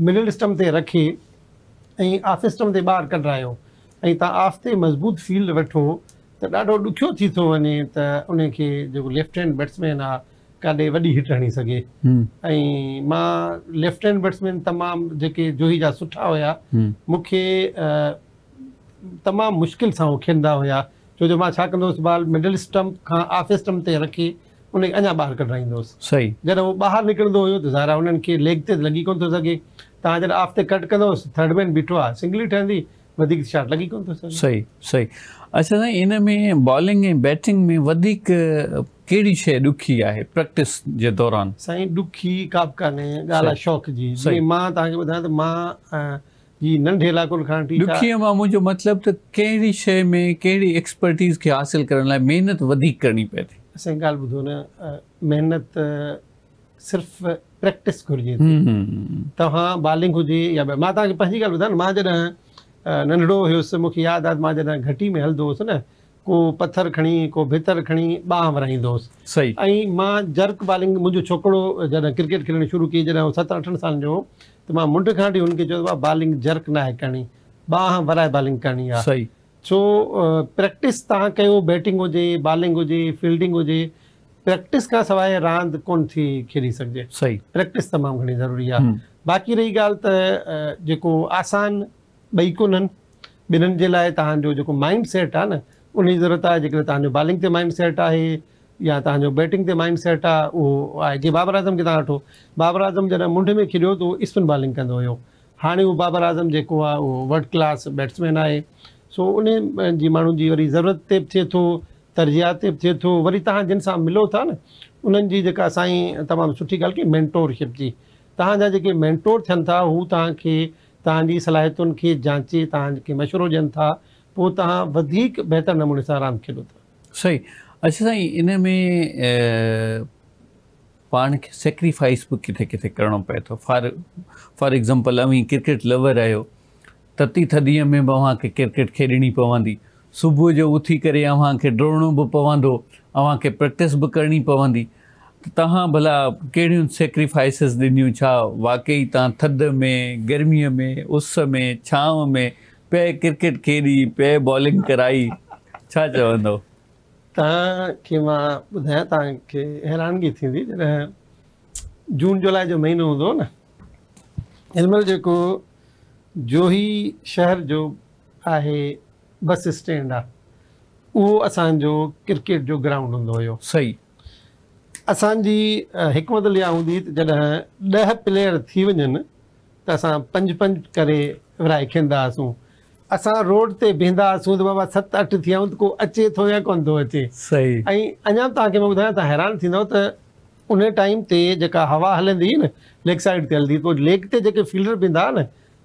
मिडिल स्टम ते रखे ऐं आफ स्टम ते ॿाहिरि कढायो ऐं तव्हां आफ़्ते मज़बूत फील्ड वठो त ॾाढो ॾुखियो थी थो वञे त उन खे जेको लेफ्ट हैंड बैट्समैन आहे काॾे वॾी हिट हणी सघे ऐं मां लेफ्ट हैंड बैट्समैन तमामु जेके जोही जा सुठा हुया मूंखे तमामु मुश्किल सां उहो खेॾंदा हुया छो जो मां छा कंदो हुउसि बॉल मिडल स्टम्प खां आफ स्टम्प ते रखी اچھا باہر کٹائیس سہی جی وہ باہر نکلوارا لگی کون تو سکے ہفتے کٹ کرڈ مین بٹھو سنگلی شارٹ لگی کو سہی سہی اچھا سر بالکل میں محنت کرنی پڑتی محنت صرف پریکٹس گرجی تھی تا بالگ ہوئی یا پہ گا نا جی ننڈڑو ہوس مجھے یاد آ جن گٹی میں ہلو ہوس نو پتھر کھڑی کو بھیتر کھڑی باہر وارائی ہوسک بالگ مجھے چھوڑوں جن کرکٹ کھیلنی شروع کی جن ستر اٹھن سال ہو تو منڈ کا چوبیس بالگ جرک نہ کرنی بانہ ورائے بالگ کرنی چو پریٹس تھی بیٹنگ ہوجائے بالگ ہو جائے فلڈنگ ہو جائے پریٹس کا سوائے راند کو کھی سکے صحیح پریکٹس تمام گھنی ضروری ہے باقی رہی گالو آسان بئی کون بننگ لوگ تہذا مائنڈ سیٹ آن کی ضرورت ہے جانو بالنگ سے مائنڈ سیٹ ہے یا تک بیٹنگ سے مائنڈ سیٹ آ وہ ہے کہ بابر اعظم کے تعاو بابر اعظم جدھر منڈ میں کھیل تو اسپن بالنگ کرو بابر اعظم جو ولڈ کلاس بیٹسمین ہے سو ان می وی ضرورت پے تو ترجیات بھی تھے تو ویری تھی جن سے ملو تھا نا ان کی سائی تمام سٹھی گال میںٹورشپی تاج میںٹور تھن تھا وہ تاج صلاحیتوں کے جانچے تا مشورہ دا تمیک بہتر نمونے سے آرام کے لوگ صحیح اچھا سائی ان میں پان کی سیکریفائس بھی کتنے کتنے کرنا پڑے تو فار فار ایگزامپل ابھی کرکٹ لور آیا تت تھدی میں بھی اوہ کر کرکٹ کھیلنی پوندی صبح جو اتی کری اوہ کے ڈرنو بھی پو اے پریکٹس بنی پی تا بھلا کیوں سیکریفائس دوں واقعی تعلیم تھد میں گرمی میں اس میں چھو میں پہ کرکٹ کھی پی بالگ کائی چاہیے تاکہ حیرانگی جن جی۔ جائی جو مہینہ ہوں کو जो शहर जो आहे बस स्टैंड आहे उहो असांजो क्रिकेट जो ग्राउंड हूंदो हुयो सही असांजी हिकमत मतिलबु इहा हूंदी हुई त जॾहिं ॾह प्लेयर थी वञनि त असां पंज पंज करे विराए खेॾंदा हुआसीं असां रोड ते बीहंदा हुआसीं त बाबा सत अठ थी विया आहियूं त को अचे थो या कोन थो अचे सही ऐं अञा बि तव्हांखे मां ॿुधायां तव्हां हैरान थींदव त उन टाइम ते जेका हवा हलंदी हुई न लेक साइड ते हलंदी पोइ लेक ते जेके फील्डर बीहंदा हुआ न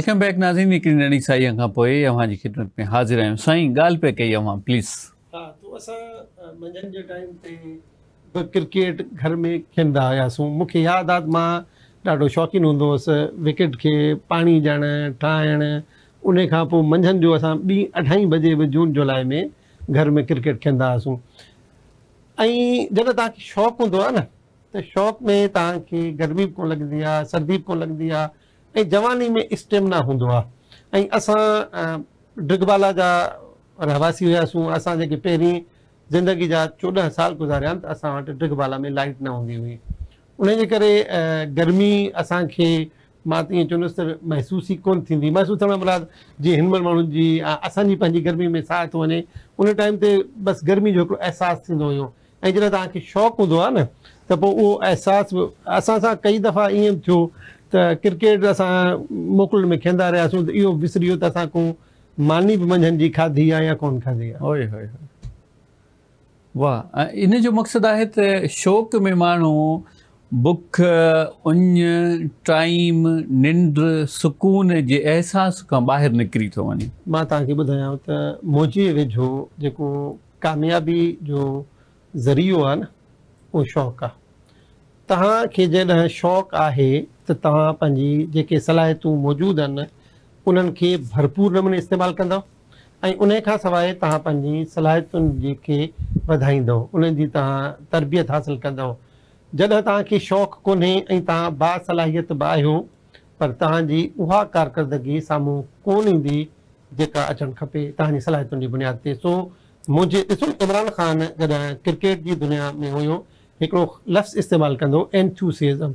شوقین ہوں ہوکٹ کے پانی جان ٹھائیں انجے جون جولائی میں گھر میں کرکٹاسوں جی تاکہ شوق ہوں تو شوق میں تا گرمی کو لگی ہے سردی کو لگی ہے ऐं जवानी में स्टेमिना हूंदो आहे ऐं असां डिगबाला जा रहवासी हुआसीं असां जेके पहिरीं ज़िंदगी जा चोॾहं साल गुज़ारिया आहिनि त असां वटि डिगबाला में लाइट न हूंदी हुई उन जे करे गर्मी असांखे मां त ईअं चवंदुसि त महसूस ई कोन थींदी महसूसु थियण महिल जीअं हिन महिल माण्हुनि जी असांजी पंहिंजी गर्मी में साह थो वञे उन टाइम ते बसि गर्मी जो हिकिड़ो अहसासु थींदो हुयो ऐं जॾहिं तव्हांखे शौक़ु हूंदो आहे न त पोइ उहो अहसासु असां सां कई दफ़ा ईअं थियो تو کرکٹ اوکل میں کھیند ریاست وسری کو مانی بھی منھند کھا کو کھو واہ ان مقصد ہے تو شوق میں مو بن ٹائم ننڈ سکون کے احساس کا باہر نکری تو ون تا بدایاں تو موجود وامیابی جو ذریعہ آ وہ شوق ہے تا کے جوق ہے त तव्हां पंहिंजी जेके सलाहियतूं मौजूदु आहिनि उन्हनि खे भरपूर नमूने इस्तेमालु कंदव ऐं उनखां सवाइ तव्हां पंहिंजी सलाहियतुनि वधाईंदव उन्हनि जी तव्हां तरबियत हासिलु कंदव जॾहिं तव्हांखे शौक़ु कोन्हे ऐं तव्हां बा बि आहियो पर तव्हांजी उहा कारकर्दगी साम्हूं कोन ईंदी जेका अचणु खपे तव्हांजी सलाहितुनि जी बुनियाद ते सो मुंहिंजे ॾिसो इमरान ख़ान जॾहिं क्रिकेट जी दुनिया में हुयो हिकिड़ो लफ़्ज़ इस्तेमालु कंदो एंथ्यूसिज़म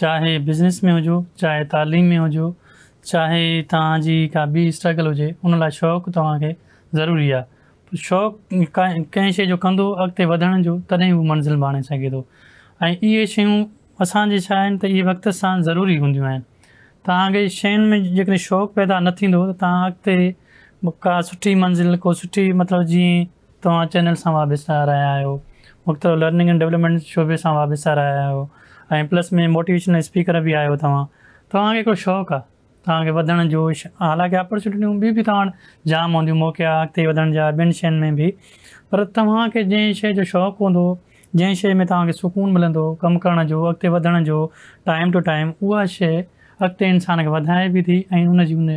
چاہے بزنس میں ہوجو چاہے تعلیم میں ہوجو چاہے تاج اسٹرگل ہو جائے ان لائبر شوق تھی ضروری ہے شوق کئی جو کھانا تنزل بانے سکے تو یہ شیوں آسان جو آن تو یہ وقت سے ضروری ہوں تا کہ شین میں جی شوق پیدا نہ تعلق کا سٹی منزل کو سٹ مطلب جی تع چینل سے وابستہ رہنگ اینڈ ڈیولپمنٹ شعبے سے وابستہ ریا پلس میں موٹیویشنل اسپیکر بھی آیا تمہیں توڑو شوق ہے تا بن حالانکہ اپورچونٹ بھو بھی تام ہوں موقع اگتے بین شین میں بھی پر تا جی شے جو شوق ہوں جی شے میں تاسن مل کم کرائم ٹو ٹائم وہ شی اگتے انسانے بھی تھی انجوائے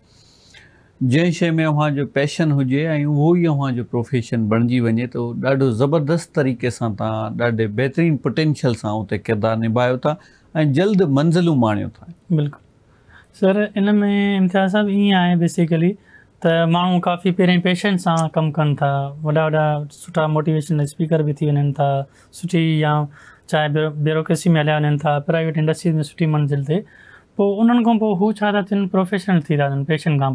جن شے میں پیشن ہوجائے وہاں پر بڑھے تو ڈاڑو زبردست طریقے سے بہترین پوٹینشیل سے کردار نبھاؤ تا جلد منزلوں مانوں تھی بالکل سر ان میں امتیاز یہ بیسیکلی تو مہی پہ پیشن سے کم کن تھا واٹا موٹیویشنل اسپیکر بھی تین تھا میں ہلیا ویوٹ انڈسٹریز میں منزل تھے ان شا تھنل پیشنٹ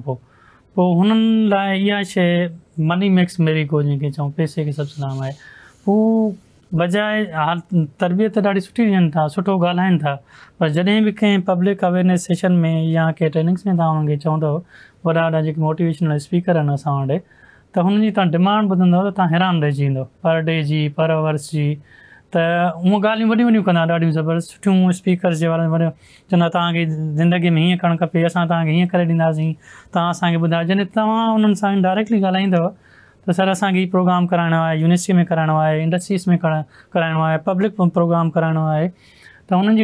تو in like she money Max میری کو جن چیسے کے سب سے وہ بجائے ہال تربیت ڈاین تھا پر جدیں بھی کئی پبلک اویرنس سیشن میں یا کئی ٹریننگس میں تمہیں چوند واقع موٹویشنل اسپیکر اٹھے تو ان کی تم ڈیمانڈ بو تم حیران رہ ڈے جس کی تو او گال وی ویڈیو زبردیوں اسپیکرس چند تھی زندگی میں ہاں کرنا کبھی ابھی ہاں کراسیں تاکہ ابھی بدا جی تم ان ڈائریکٹلی گھال تو سر اگر یہ پوگرام کرائنو ہے یونیورسٹی کرائڈسٹریز میں پبلک پوگرام کر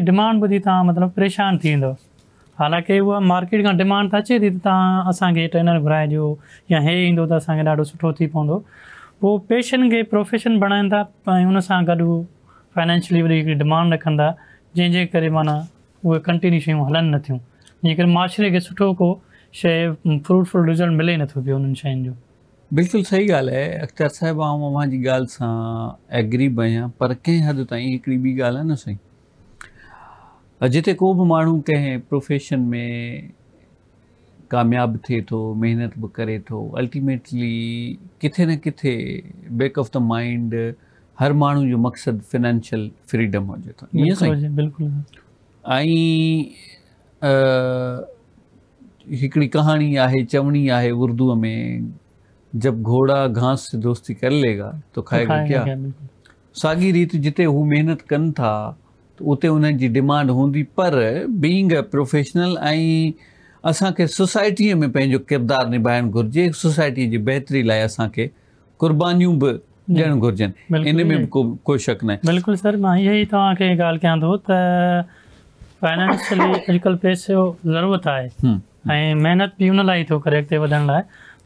ڈیمانڈ بدھی تم مطلب پریشان تالانکہ وہ مارکیٹ کا ڈیمانڈ تو اچے تھی تاکہ اے ٹرینر بھرائج یا یہ تو پہنچ وہ پیشن کے پوفیشن بڑھائیں تو انسان گ فائنینشلی ڈیمانڈ رکھن تھا جن کے مانا وہ کنٹینیو شعیع معاشرے کے فروٹ فل ریزلٹ ملے نہ بالکل سہی گئی ہے اختیرار صاحب آؤں گا ایگریب آیا پر کئی ہد تھی جب بھی موفیشن میں کامیاب تھے تو محنت بھی کرے تو الٹیٹلی کتنے نا کتنے بیک آف دا مائنڈ ہر مو مقصد فائنینشل فریڈم ہوجڑی کہانی ہے چوڑی ہے اردو میں جب گھوڑا گھاس دوستی کر لے گا تو کھائے گا ساگی ریت جب محنت کن تھا اتنے ان کی جی ڈیمانڈ ہوں پر اے پروفیشنل اصان کے سوسائٹی میں کردار نبھائیں گرجی سوسائٹی کی بہتری لائے اے قربا بھی جی۔ جی۔ بالکل سر یہی تا کیا تو فائنینشلی اج كل پیسوں ضرورت ہے محنت بھی ان لائیں اگتے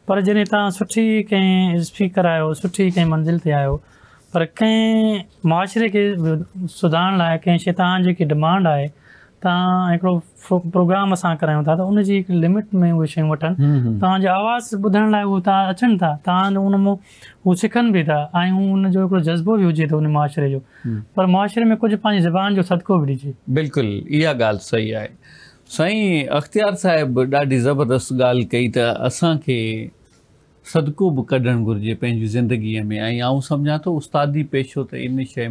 پر جی تعٹھی کی اسپیکر آٹھی کی منزل سے آپ کے معاشرے کے سدار لائے کی تعلیم ہے توڑ پوگرام اب کروں لمٹ میں وہ شک تواز بدھنے وہ اچن تھا تم وہ سیکھن بھی تھا ان جذب بھی ہوجی تو معاشرے میں معاشرے میں کچھ زبان جو سدکوں بھی ڈے بالکل یہی ہے سائی اختیار صاحب زبردست گئی تھی سدق بھی کڈن گرجی زندگی میں آؤں سمجھا تو استادی پیشو تو ان شا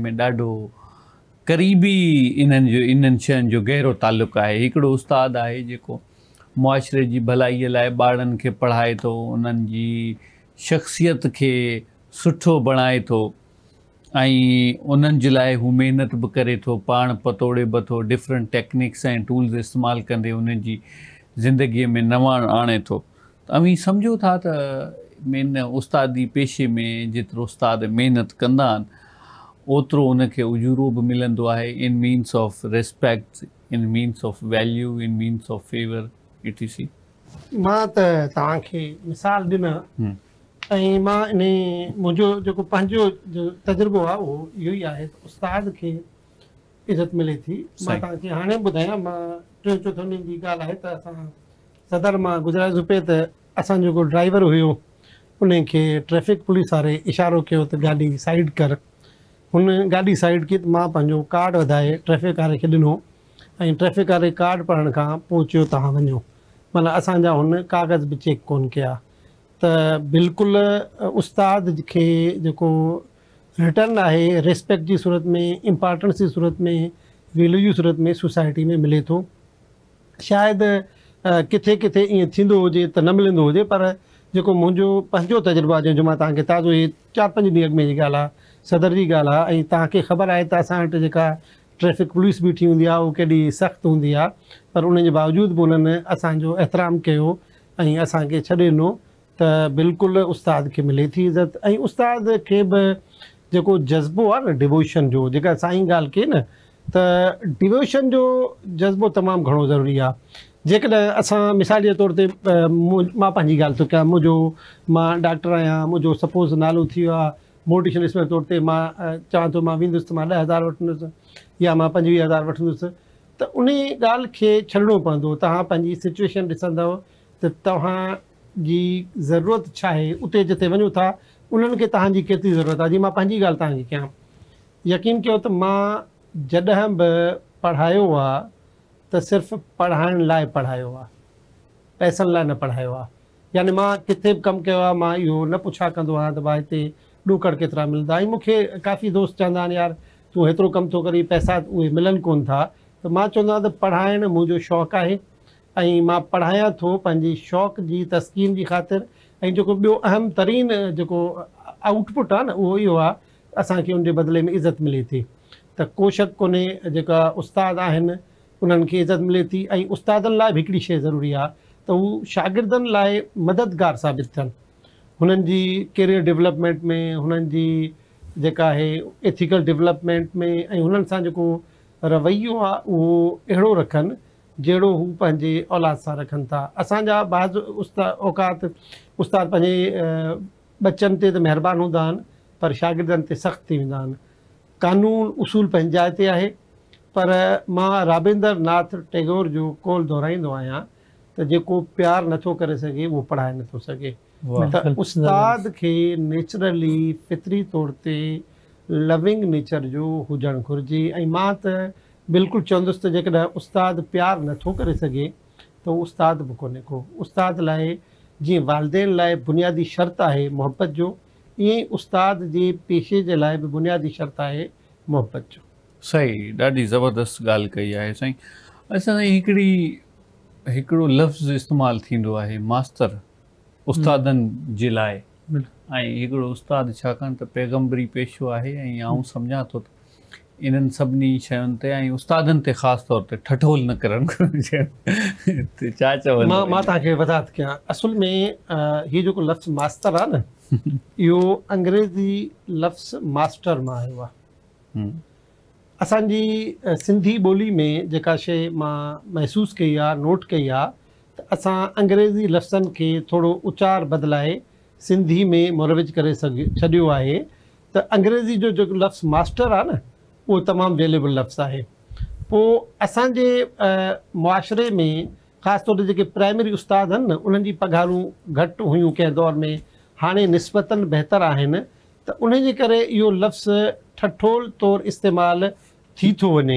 قریبی ان شہرو تعلق ہے استاد ہے جو معاشرے کی بلائی لائے بار پڑھائے تو ان کی شخصیت کے سٹو بڑائے تو ان محنت بھی کرے تو پان پتوڑے بھی تو ڈفرینٹ ٹیکنیکس ٹولس استعمال کرے ان کی زندگی میں نو آنے تو او سمجھو تھا مین استادی پیشے میں جتر استاد محنت کرا ओतिरो उनखे उजूरो बि मिलंदो आहे in means of respect in means of value in means of favour मां त तव्हांखे मिसाल ॾिना ऐं मां इन मुंहिंजो जेको पंहिंजो तजुर्बो आहे उहो इहो ई आहे त उस्ताद खे इज़त मिले थी मां तव्हांखे हाणे ॿुधायां मां टियों चोथों ॾींहंनि जी ॻाल्हि आहे त असां सदर मां गुज़ारियां थो पिए त असांजो जेको ड्राइवर हुयो उनखे ट्रैफिक पुलिस वारे इशारो कयो त गाॾी साइड कर ان گاڈی سائڈ کیونکہ کارڈ بدائے ٹریفک والے ڈنوں اور ٹریفک والے کارڈ پڑھ کا پہنچو تا ونو مطلب اصانج ان کاغذ بھی چیک کون کیا تو بالکل استاد کے جو رٹن ہے ریسپیکٹ کی صورت میں امپارٹینس کی صورت میں ویلو کی صورت میں سوسائٹی میں ملے تو شاید کتنے کتنے یہ ہوجائے تو نہ مل ہوجی پر جو تجربہ جی جو تاج یہ چار پنجم کی صدر کیال ہے تا خبر آپ اٹھ جا ٹرفک پولیس بٹھی ہوں وہ کی سخت ہوں پر ان کے باوجود بھی انجو احترام کیا اصان کے چھو ت بالکل استاد کے ملے تھی عزت اور استاد کے بھی جذبہ ڈوشن جو جائی گالوشن جو جذبہ تمام گھو ضروری جی کثال کے طور پہ گال تو کیں مجھے ڈاکٹر آیا مجھے سپوز نالک موٹوشن اس میں تور چاہیے وسائل ہزار وس پنجوہ ہزار وس گو پہ سویشن ڈسند تو تاج جی ضرورت چائے اتنے جاتے ووان جی کی کتری ضرورت ہے جی پہ گال تھی جی کیا یقین کیا تو میں جدہ بڑھایا تو سرف پڑھائن لائ پھایا پیسن لائے نہ پڑھایا یعنی کتنے بھی کم کیا پوچھا کن آیا کہ ڈوکڑ کے تا ملتا میں کافی دوست چاہ یار تو ایتروں كم تو پیسا کو ملن كون تھا تو میں چونت پڑھائن مجھے شوق ہے اور میں پڑھایا تو پانى شوق جی تسکین كى جی خاطر كہ اہم ترین جو آؤٹپٹ آ وہ یہ اصانى ان کے بدلے میں عزت ملے تھی تو شک کو استاد ایک انزت ملے تى استاد ان لائی شی ضرورى تو وہ شاگردن لیے مددگار ثابت کے हुननि जी कैरियर डेवलपमेंट में हुननि जी जेका आहे एथीकल डेवलपमेंट में ऐं हुननि सां जेको रवैयो आहे उहो अहिड़ो रखनि जहिड़ो हू पंहिंजे औलाद सां रखनि था असांजा बाज़ उस्तादु औकात उस्ताद पंहिंजे बचनि ते त महिरबानी हूंदा आहिनि पर शागिर्दनि ते सख़्तु थी वेंदा आहिनि कानून उसूल पंहिंजाइ ते आहे पर मां राद्र नाथ टैगोर जो कॉल दोहिराईंदो आहियां त जेको प्यारु नथो करे सघे उहो पढ़ाए नथो सघे استاد کے نیچرلی فطری طور پہ لوگ نیچر جو ہوجن گرے بالکل چند تو جب استاد پیار نہ تھو کرے سکے تو استاد بھی کو استاد لائے جی والدین لائ بیا شرط ہے محبت جو استاد جی بنیادی شرط ہے محبت جو سہی زبردست لفظ استعمال استاد استاد پیغمبری پیشو ہے آؤں سمجھا تو انہیں شیوں تھی استاد خاص طور پر ٹٹھو نہ کر کے وزات کیا اصل میں یہ لفظ ماسٹر آگریزی لفظ ماسٹر میں آسان سی بولی میں جا شا محسوس کی نوٹ کئی تو اصا اگریزی لفظ کے تھرو اچار بدلائے سندھی میں موروج کر چیت اگریزی جو لفظ ماسٹر آ وہ تمام ویلبل لفظ ہے پو اصانے معاشرے میں خاص طور پر استاد ہیں ان کی پگار گٹ ہوبت بہتر آیا تو ان کے لفظ ٹٹول طور استعمال وے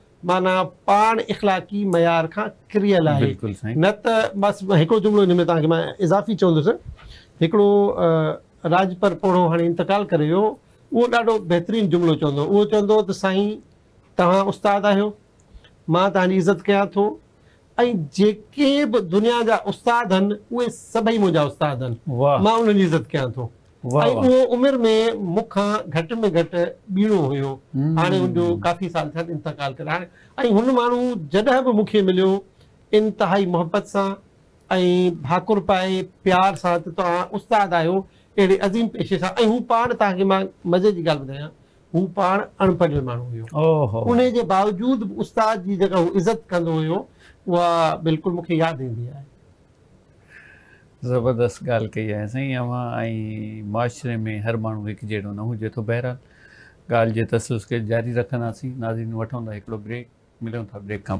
مانا پان اخلاقی معیار کا تو بس جملوں میں اضافی چونس راج پر پوڑوں انتقال کرو وہ بہترین جملوں چھو چھ سائی تا استاد آج عزت کرو دنیا جا اسد انہیں سبھی استاد انت کرو हुयो हाणे हुनजो काफ़ी साल थियनि इंतकाल कराइण ऐं हुन माण्हू जॾहिं बि मूंखे मिलियो इंतिहाई मोहबत सां ऐं भाकुर पाए प्यार सां त तव्हां उस्तादु आहियो अहिड़े अज़ीम पेशे सां ऐं हू पाण तव्हांखे मां मज़े जी ॻाल्हि ॿुधायां हू पाण अनपढ़ियल माण्हू हुयो उन जे बावजूदि उस्ताद जी जेका हू इज़त कंदो हुयो उहा बिल्कुलु मूंखे यादि ईंदी आहे زبردست غال کی معاشرے میں ہر مو ایک جہ نہ ہوجائے تو بہرحال غالص جاری رکھاسے ناظرین واؤں گا ایک بریک ملوں بریک کا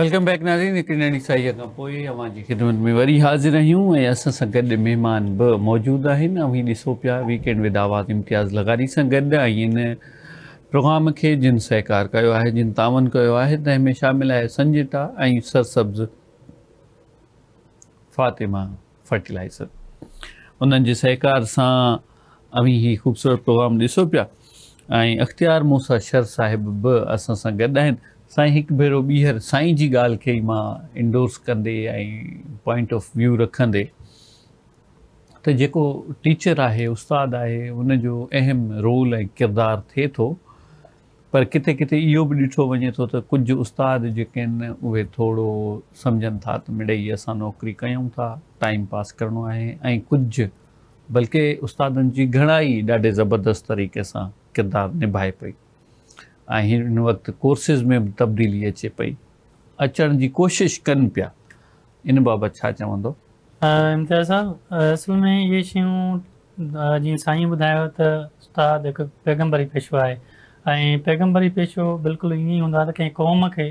ویلکم بیک ناظرین سائی مہمان بوجود پیا ویکینڈ ود آواز امتیاز لگاری جن سہکار کیا ہے جن تاون تھی شامل ہے سنجیتا سر سبز فاتمہ سہکار سات خوبصورت پوگام پہ اختار سائی ایک بھر بہر سائی کی غالب انڈورس کریے پوائنٹ آف ویو رکھے ٹیچر ہے استاد ہے انجو اہم رول کردار تھے تو کتنے کتنے یہ دھٹو وجے تو کچھ استاد سمجھن تھا مڑ نوکری کروں تا ٹائم پاس کریں کچھ بلکہ استاد کی گھڑائی زبردست طریقے سے کردار نبھائے پہ کورسز میں تبدیلی اچے پہ جی کوشش کر چمت صاحب اصل میں یہ شیئر جی تو استاد ایک پیغمبری پیشو ہے پیغمبری پیشو بالکل یہ قوم کے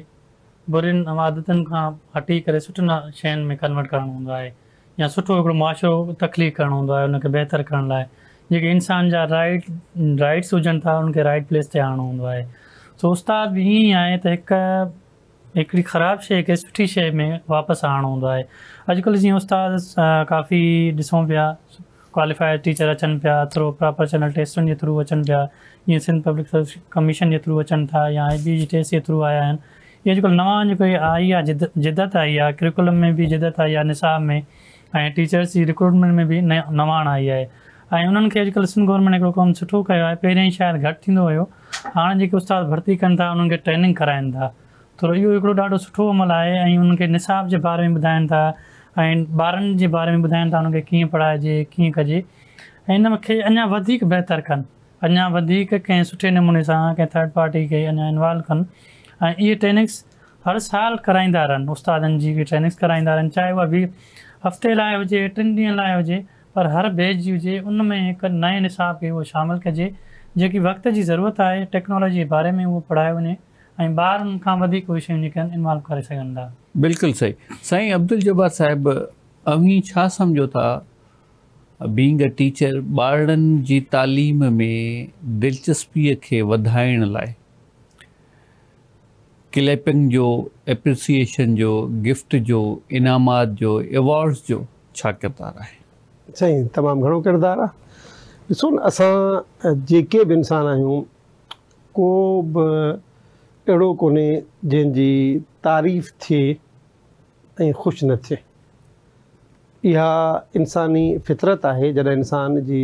برن عبادتوں کا ہٹے شہری کنوٹ کراشروں تکلیف کرو ہوں بہتر کرنے لائیں انسان جا رائٹ رائٹس ہوجن تھا ان کو رائٹ پلس سے آنکھیں تو استاد یہ خراب شے کے ساتھی شے میں واپس آدھا ہے اج کل کافی دسوں پہ قوالیفائڈ ٹیچر اچن پیا پراپر چینل ٹیسٹن کے تھرو اچن پہ جیسے کمشن کے تھرو اچن تھا ٹیسٹ کے تھرو آیا یہ اجک نوایہ جدت جدت آئی ہے کیریکلم میں بھی جدت آئی ہے نصاب میں ٹیچرس کی ریکروٹمینٹ میں بھی نو آئی ہے ایورمینٹ کمٹو کیا ہے پہ شاید گھر ہوست بھرتی کرینگ کر تو یہ عمل ہے ان کے نصاب کے بارے میں بدائن تھا بار بارے میں بدائن تھا ان کو کیونکہ پڑھائج کی ان کے ادک بہتر کن اِنک کے نمے سے تھڈ پارٹ کے اینوالو کن اور یہ ٹریننگس ہر سال کرائن استاد کی ٹریننگس کرائی رہن چاہے وہ ہفتے ہوئے ٹن ڈی ہوجائے ہر بیج ہوج ان میں ایک نئے نصاب کے وہ شامل کرے جی وقت کی ضرورت ہے ٹیکنالوجی بارے میں وہ پڑھا ہونے بار وہ شیئر ایو کر بالکل سہی سائی ابدل جو سمجھو تینگ اے ٹرن کی تعلیم میں دلچسپی کے بدائیں کلپنگ جو ایپریسن جو گفٹ جو ایوارڈس جو کردار ہے साईं तमामु घणो किरदारु आहे ॾिसो न असां जेके बि इंसान आहियूं को बि अहिड़ो कोन्हे जंहिंजी तारीफ़ थिए ऐं ख़ुशि न थिए इहा इंसानी फितरत आहे जॾहिं इंसान जी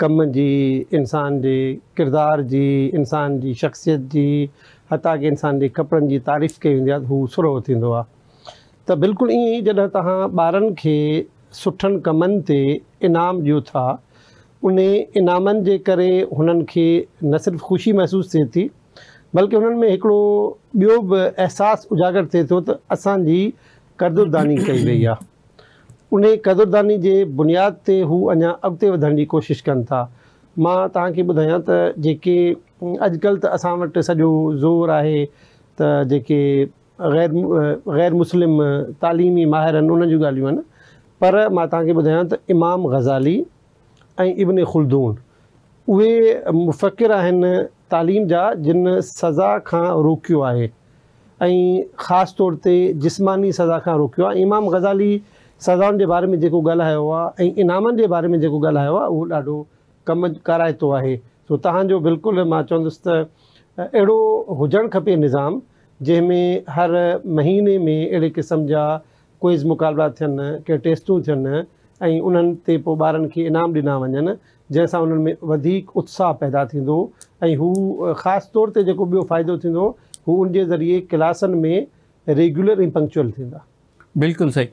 कम जी इंसान जे किरदार जी इंसान जी शख़्सियत जी हताकि इंसान जी कपिड़नि जी तारीफ़ कई वेंदी आहे हू सुरो थींदो आहे त बिल्कुलु ईअं کمنام دوں تا ان کے ان کے صرف خوشی محسوس تھے تھی بلکہ ان میں ایک احساس اجاگر تھے تو ابھی قدردانی کئی وی ہے ان قدردانی کے بنیاد تھی وہ اگتے وی کوشش کن تھا بدایاں تو اج کل تو اٹ سو زور ہے تے غیر غیرمسلم تعلیمی ماہر انالوں پر میں امام غزالی ابن خردون اے مفقران تعلیم جا جن سزا کا روکو ہے اور خاص طور سے جسمانی سزا کا روکو ہے امام غزالی سزاؤں کے بارے میں جو گالا کے بارے میں جو کم کرائے تعداد بالکل چند تڑو ہوجن کپے نظام جن میں ہر مہینے میں اڑے قسم جا کوئیز مقابلہ تھے ٹیسٹ تھن بار انعام دنا ویسا ان میں اتساہ پیدا یو خاص طور سے فائدہ تھو ان کے ذریعے کلاسن میں ریگولیر پنکچل بالکل سہیں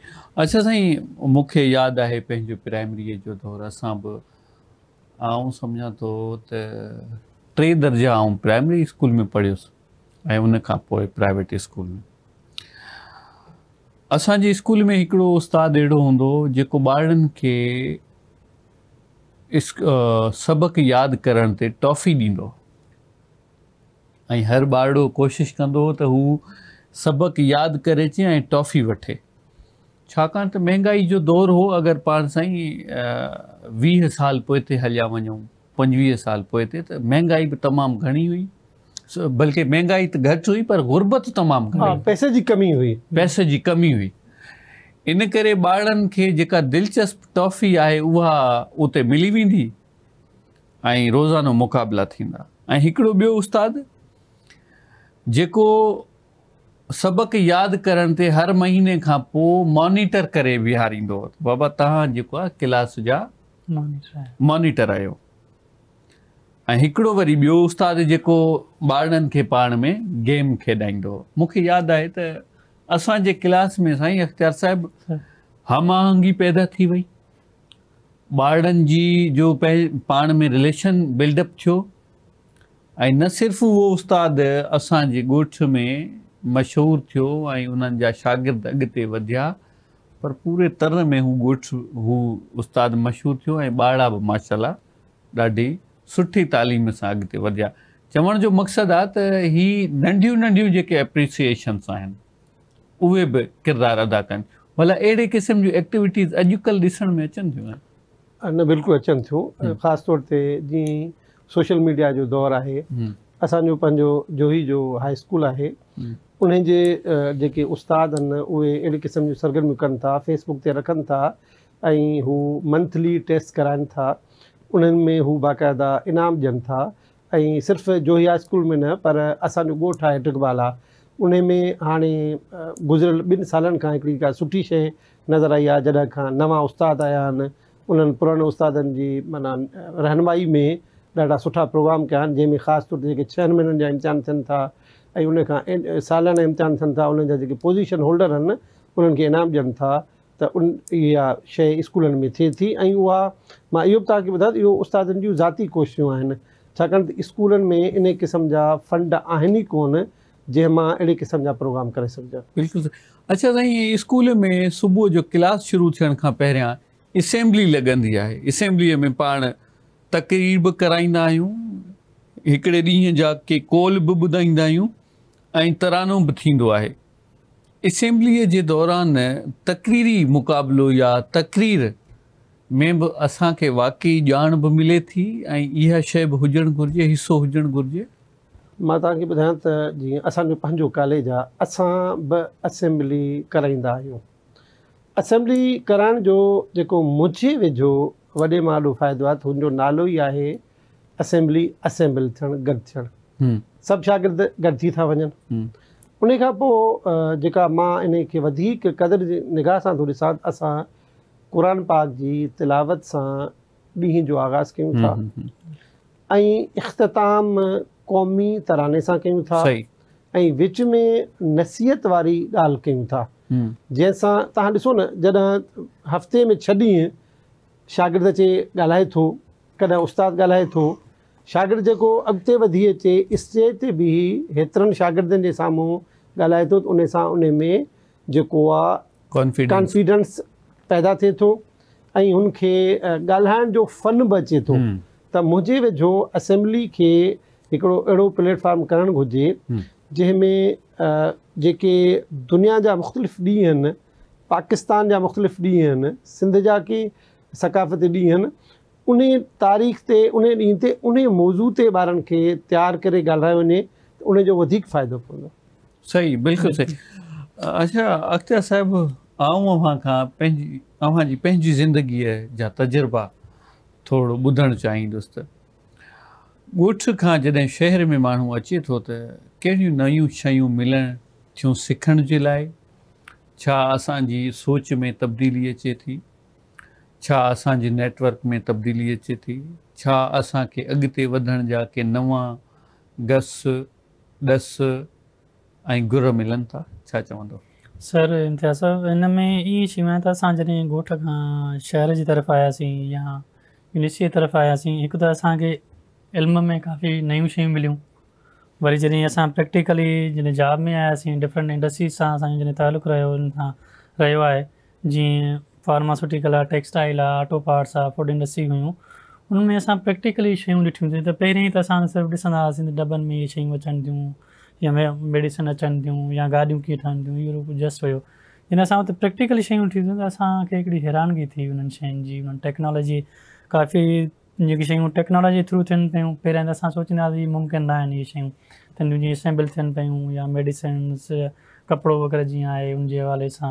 اچھا سائی یاد ہے پائمری جو دور اصا باؤں سمجھا تو درجہ آؤں پرائمری اسکول میں پڑھا پرائیویٹ اسکول میں اکول میں ایک استاد اڑو ہوں بارن کے سبق یاد کرنے ٹو ڈی ہر بار کوشش کر سبق یاد کرچ اور ٹوفی وے تو مہنگائی جو دور ہو اگر پان سائی ویہ سال پویا واؤں پنجویس سال تو مہنگائی تمام گھنی ہوئی بلکہ مہنگائی تو گھر ہوئی غربت تمام کی ہاں، کمی ہوئی انکر بار دلچسپ ٹوفی ہے وہ ملی وی روزانہ مقابلہ استاد جو سبق یاد کرنے ہر مہینے کا مونیٹر کربا تاکہ کلاس جا مونیٹر آ ایڑو وی استاد جوار پا میں گیم کھیت مکھی یاد آئے تو اصانے کلاس میں سائیں اختیاار صاحب ہم آہنگی پیدا کی وی بار جی جو پڑھ میں ریلشن بلڈ اپ تھے نہ صرف وہ استاد اوٹھ میں مشہور تھوڑی ان شاگرد اگتے بدیا پر پورے تر میں استاد مشہور تھوڑی بار باشاء اللہ ڈاڑی सुठी तालीम सां अॻिते वधिया चवण जो मक़सदु आहे त ही नंढियूं नंढियूं जेके एप्रिसिएशन्स आहिनि उहे बि किरदारु अदा कनि भला अहिड़े क़िस्म जूं एक्टिविटीज़ अॼुकल्ह ॾिसण में अचनि थियूं न बिल्कुलु अचनि थियूं ख़ासि तौर ते जीअं सोशल मीडिया जो दौरु आहे असांजो पंहिंजो जोही जो हाई स्कूल आहे उन जे जेके उस्ताद आहिनि उहे अहिड़े क़िस्म जूं सरगर्मियूं कनि था फेसबुक ते रखनि था ऐं हू मंथली टेस्ट कराइनि था उन्हनि में हू बाक़ाइदा इनाम ॾियनि था ऐं सिर्फ़ु जोहिया स्कूल में न पर असांजो ॻोठु आहे आहे उन में हाणे गुज़िरियल ॿिनि सालनि खां हिकिड़ी का सुठी शइ नज़र आई आहे जॾहिं खां नवां उस्ताद आया आहिनि उन्हनि पुराणे उस्तादनि जी माना रहनुमाई में ॾाढा सुठा प्रोग्राम कया आहिनि जंहिंमें ख़ासि तौर ते जेके छहनि महिननि जा इम्तिहान थियनि था ऐं उनखां सालनि जा इम्तिहान थियनि था उन्हनि जा जेके पोज़ीशन होल्डर आहिनि उन्हनि खे इनाम ॾियनि था تو ان یہ شکل میں تھے تھی وہاں یہ تاج استاد ذاتی کوششوں اسکول میں ان قسم کا فنڈ آن ہی کون جن اڑے قسم کا پروگرام کر سکتا ہے بالکل اچھا سائی یہ اسکول میں صبح جو کلاس شروع تھن اسبلی لگی ہے اس میں پان تقریر کرائیے ڈی کال بھی بدائیو بھی اسمبلی اسینبلی دوران تقریری مقابلوں یا تقریر میں بھی اصل واقعی جان بلے تھی یہ شجن حصہ ہوسینبلی کرائی اسینبلی کرد آ تو ان کا نالو ہی ہے اسینبلی اسینبل سب شاگرد گردی تھا وا ان ج قدر نگاہ قرآن پاک کی تلاوت سے بیں جو آغاز کتھ اختتام قومی ترانے سے کھیل و نصیحت والی گال کا جنسا تا ڈسو نا جد ہفتے میں چھ ڈی شاگرد سے گالائے تو کد استاد گالائے تو शागिर्दु जेको अॻिते वधी अचे स्टेज ते बि हेतिरनि शागिर्दनि जे साम्हूं ॻाल्हाए थो त उन सां उनमें जेको आहे कॉन्फिडेंस पैदा थिए थो ऐं हुनखे ॻाल्हाइण जो फन बि अचे थो त मुंहिंजे वेझो असेंबली खे हिकिड़ो अहिड़ो प्लेटफॉर्म करणु घुरिजे जंहिंमें जेके दुनिया जा मुख़्तलिफ़ ॾींहुं आहिनि पाकिस्तान जा मुख़्तलिफ़ ॾींहं आहिनि सिंध जा के सकाफ़ती ॾींहुं आहिनि ان تاریخ ان ڈی انوز تع بار تیار کریں تو انجو فائد پہ سہی بالکل سہی اچھا اختر صاحب آؤںا جی، زندگی جا تجربہ تھوڑا بدھن چاہیے جدہ شہر میں موے تو کہڑ نئی شہن تھے سیکھنے لائے اوچ جی میں تبدیلی اچے تھی छा असांजे नेटवर्क में तब्दीली अचे थी छा असांखे अॻिते वधण जा के गस ॾस ऐं गुर मिलनि था छा चवंदो सर इम्तिया साहिबु हिन में इहे शयूं आहिनि त असां जॾहिं ॻोठ खां शहर जी तरफ़ आयासीं या यूनिवर्सिटी जी तरफ़ आयासीं हिकु त असांखे इल्म में काफ़ी नयूं शयूं मिलियूं वरी जॾहिं असां प्रैक्टिकली जॾहिं जॉब में आयासीं डिफरेंट इंडस्ट्रीज़ सां असांजो जॾहिं तालुक़ु रहियो हुन सां रहियो आहे जीअं فارماسوٹیکل آیکسٹائل ہے آٹو پارٹس آ فوڈ انڈسٹری ہویکٹیکلی شیئر دیں تو پہنچاس ڈبن میں یہ شیئر اچن تھیں یا میڈیسن اچن تھیں یا گاڑی کی جسٹ ہو پریٹکلی شیٹ تو ابھی حیرانگی تھی ان شاء ٹیکنالوجی کافی جی شیئر ٹیکنالوجی تھرو تھیں پہ سوچا ممکن نہ یہ شیئر ابل پیوں یا میڈیسنس کپڑوں وغیرہ جیسے ان کے حوالے سے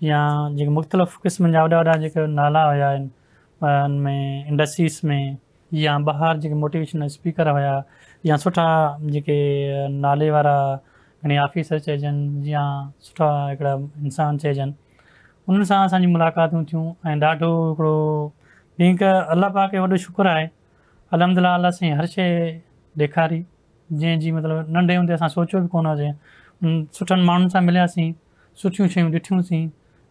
یا مختلف قسم جا وا نالا ہوا میں انڈسٹریز میں یا باہر موٹوویشن اسپیکر ہوا یا سا نالے والا آفیسر چن یا انسان چن انہیں اُن ملاقات تھیں ڈاڈو کے اللہ پاک و شکر ہے الحمد للہ اللہ سے ہر شیئر دکھاری جی مطلب ننڈے ہوں سوچو بھی کون ہو جائے سٹھے ماں ملیا سی سٹیں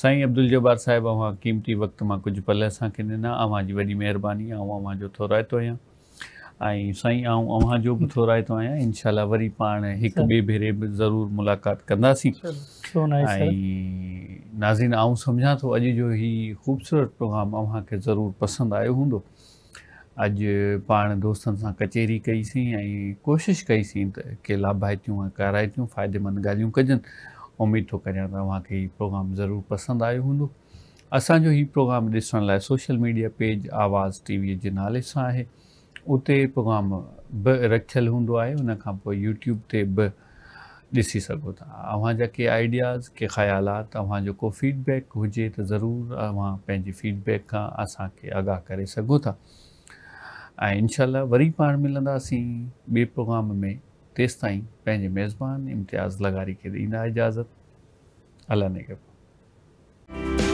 سائی ابدلجار صاحب قیمتی وقت میں کچھ پلا جو تھرائے تو آیا سائی اوا جو بھی تھورائے تو آیا ان شاء اللہ ویری پان ایک بھے بیرے بھی ضرور ملاقات کراس ناظرین آؤں سمجھا تو اج جو ہی خوبصورت پوگرام ضرور پسند آئے ہوں اج پان دوست کچہری کیسیں کوشش کئی سی لاھائتیں کارت فائدے مند گالوں کن उमेद थो करियां तव्हांखे हीउ प्रोग्राम ज़रूरु पसंदि आयो हूंदो असांजो हीउ प्रोग्राम ॾिसण लाइ सोशल मीडिया पेज आवाज़ टीवीअ जे नाले सां आहे उते प्रोग्राम बि रखियल हूंदो आहे हुन खां पोइ यूट्यूब ते बि ॾिसी सघो था तव्हांजा के आइडियाज़ के ख़्यालात तव्हांजो को फीडबैक हुजे त ज़रूरु अव्हां पंहिंजी फीडबैक खां असांखे आगाह करे सघो था ऐं इनशा वरी पाण मिलंदासीं ॿिए प्रोग्राम में تائیں تعیے میزبان امتیاز لگاری اجازت اللہ نیک